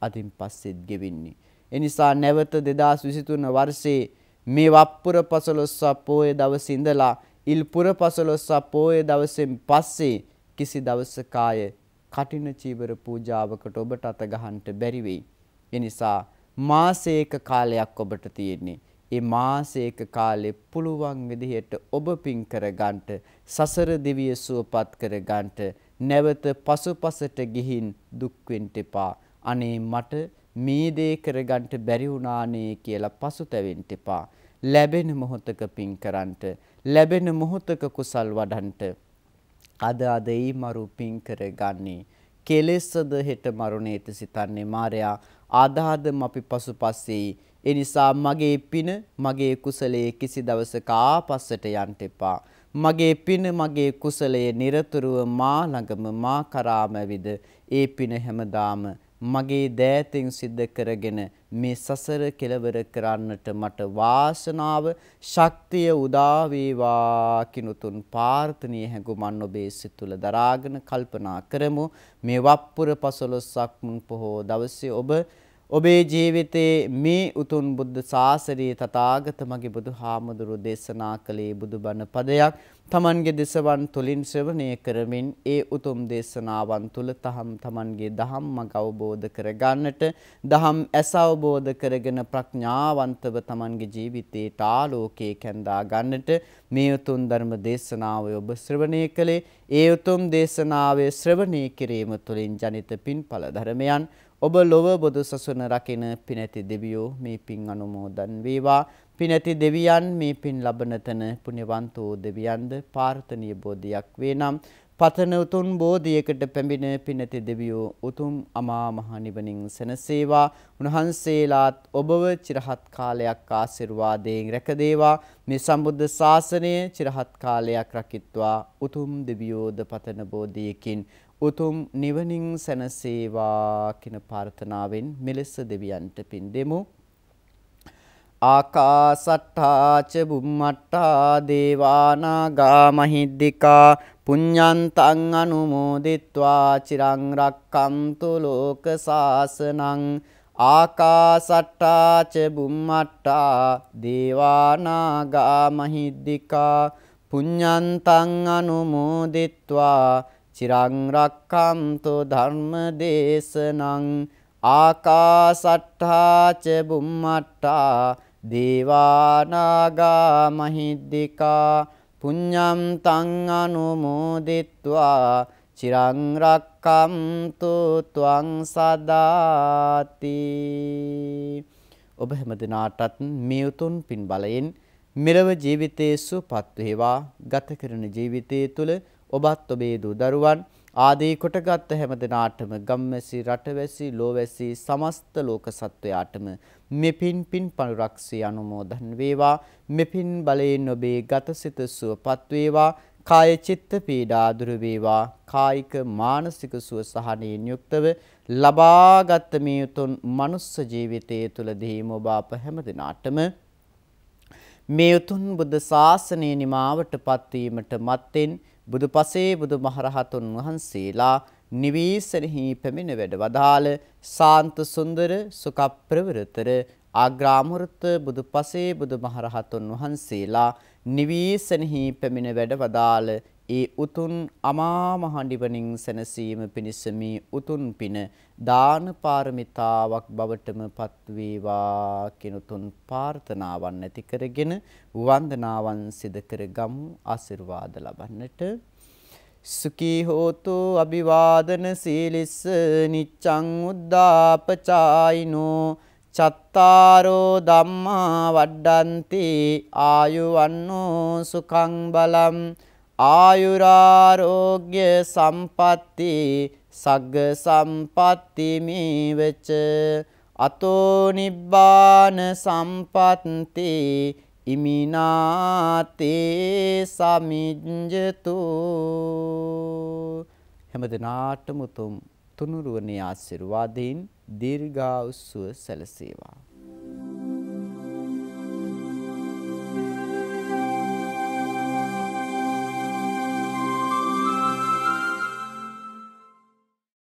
අදින් පස්සෙත් ගෙවෙන්නේ. එනිසා නැවත 2023 වර්ෂයේ මේ වප්පුර පසළොස්වක පෝය දවසේ ඉඳලා ඉල්පුර පසළොස්වක පෝය දවසෙන් පස්සේ කිසි දවසක ආය කටින චීවර පූජාවකට ඔබට අත ගහන්න බැරි වෙයි. ඒ නිසා මාසයක කාලයක් ඔබට තියෙන්නේ. ඒ මාසයක කාලේ පුළුවන් විදිහට ඔබ පින් කරගන්නට සසර දිවිය සුවපත් කරගන්නට නැවත පසුපසට ගිහින් දුක් වෙන්න එපා. අනේ මට මේ දේ කරගන්නට බැරි වුණානේ කියලා පසුතැවෙන්න එපා. ලැබෙන මොහොතක පින් කරන්නට, ලැබෙන මොහොතක කුසල් වඩන්නට අද අද ඊ මරු පින් කරගන්නේ කෙලෙසද හෙට මරුණේත සිතන්නේ මාරයා ආදාහදම අපි පසුපස්සෙයි එනිසා මගේ පින මගේ කුසලයේ කිසි දවසක ආපස්සට යන්ට එපා. මගේ පින මගේ කුසලයේ নিরතුරුව මා ළඟම මා කරාම විද ඒ පින හැමදාම මගේ දෑතෙන් සිද්ධ කරගෙන මේ සසර කෙලවර කරන්නට මට වාසනාව ශක්තිය උදා වේවා කිනුතුන් ප්‍රාර්ථනීය හැඟුමන් ඔබේ සිත තුළ දරාගෙන කල්පනා කරමු මේ වප්පුර 15ක් මුන් පොහෝ දවසේ ඔබ ඔබේ ජීවිතයේ මේ උතුම් බුද්ධ ශාසනයේ තථාගත මගේ බුදු හාමුදුරු දේශනා කළේ බුදුබණ පදයක් තමන්ගේ දෙසවන් තුලින් ශ්‍රවණය කරමින් ඒ උතුම් දේශනාවන් තුල තහම් තමන්ගේ දහම් මඟ අවබෝධ කරගන්නට දහම් ඇස අවබෝධ කරගෙන ප්‍රඥාවන්තව තමන්ගේ ජීවිතයට ආලෝකේ කැඳා ගන්නට මේ උතුම් ධර්ම දේශනාව ඔබ ශ්‍රවණය කළේ ඒ උතුම් දේශනාවේ ශ්‍රවණය කිරීම තුළින් ජනිත පින්ඵල ධර්මයන් ඔබ ලොව බොදු සසුන රකින පිනැති දෙවියෝ මේ පින් අනුමෝදන් වේවා. පිනැති දෙවියන් මේ පින් ලබන තන පුණ්‍යවන්තෝ දෙවියන්ද පාර්ථනීය බෝධියක් වේනම් පතන උතුම් බෝධියකට පැමිණ පිනැති දෙවියෝ උතුම් අමා මහ නිවනින් සැනසේවා. උන්වහන්සේලාත් ඔබව চিරහත් කාලයක් ආශිර්වාදයෙන් රැක දේවා. මේ සම්බුද්ධ ශාසනය চিරහත් කාලයක් රකිත්වා උතුම් දෙවියෝද පතන බෝධියකින් උතුම් නිවනින් සැනසේවා කියන ප්‍රාර්ථනාවෙන් මෙලෙස දෙවියන්ට පින් දෙමු. ආකාසට්ඨාච බුම්මට්ඨා දේවානාගා මහිද්దికා පුඤ්ඤන්තං අනුමෝදිත්වා චිරං රක්칸තු ලෝක සාසනං ආකාසට්ටාච බුම්මට්ටා දේවානාගා මහිද්దికා පුඤ්ඤන්තං අනුමෝදිත්වා චිරං රක්ඛන්තු ධර්ම දේශනං ආකාසට්ඨා ච බුම්මට්ඨා දේවානාගා මහිද්దికා පුඤ්ඤම් තං අනුමෝදිත්වා චිරං රක්කම්තු ත්වං සදාති ඔබ හැම දිනාටත් මේ උතුම් පින් බලයෙන් මෙලව ජීවිතයේ සුවපත් වේවා ගත කරන ජීවිතයේ තුල ඔබත් ඔබේ දූ දරුවන් ආදී කොටගත් හැම දෙනාටම ගම්මැසි රටවැසි ලෝවැසි සමස්ත ලෝක සත්වයාටම මෙපින් පින් පනුරක්ෂී අනුමෝදන් වේවා මෙපින් බලයෙන් ඔබේ ගතසිත සුවපත් වේවා කාය චිත්ත පීඩා දුර වේවා කායික මානසික සුව සහනයෙන් යුක්තව ලබාගත් මේ උතුම් මනුස්ස ජීවිතයේ තුලදීම ඔබ අප හැම දිනාටම මේ උතුම් බුද්ධ ශාසනයේ නිමාවට පත්වීමට මත්තෙන් බුදු පසේ බුදු මහරහතුන් වහන්සේලා නිවීසනෙහි පැමිණ වැඩ වදාළ සාන්ත සුන්දර සුකප්‍රවරතර ආග්‍රාමෘත බුදු පසේ බුදු මහරහතුන් වහන්සේලා නිවීසනෙහි පැමිණ වැඩ වදාළ ඒ උතුම් අමා මහ නිවනින් සැනසීම පිණිස මේ උතුම් පින දාන පාරමිතාවක් බවටම පත් වේවා කියන උතුම් ප්‍රාර්ථනාවන් ඇති කරගෙන වන්දනාවන් සිදු කරගමු ආශිර්වාද ලබන්නට සුඛී හෝතු අභිවාදන සීලිස්ස නිච්ඡං උද්දාපචායිනෝ චත්තාරෝ ධම්මා වඩ්ඩಂತಿ ආයුවන්නෝ සුඛං බලං ආයුරාරෝග්‍ය සම්පatti සග්ග සම්පatti මේවච අතෝ නිබ්බාන සම්පatti ඉමිනාතේ සමිඤ්ජතු හැමදෙනාටම උතුම් තුනුරුවනේ ආශිර්වාදයෙන් දීර්ඝායුෂ සැලසේවා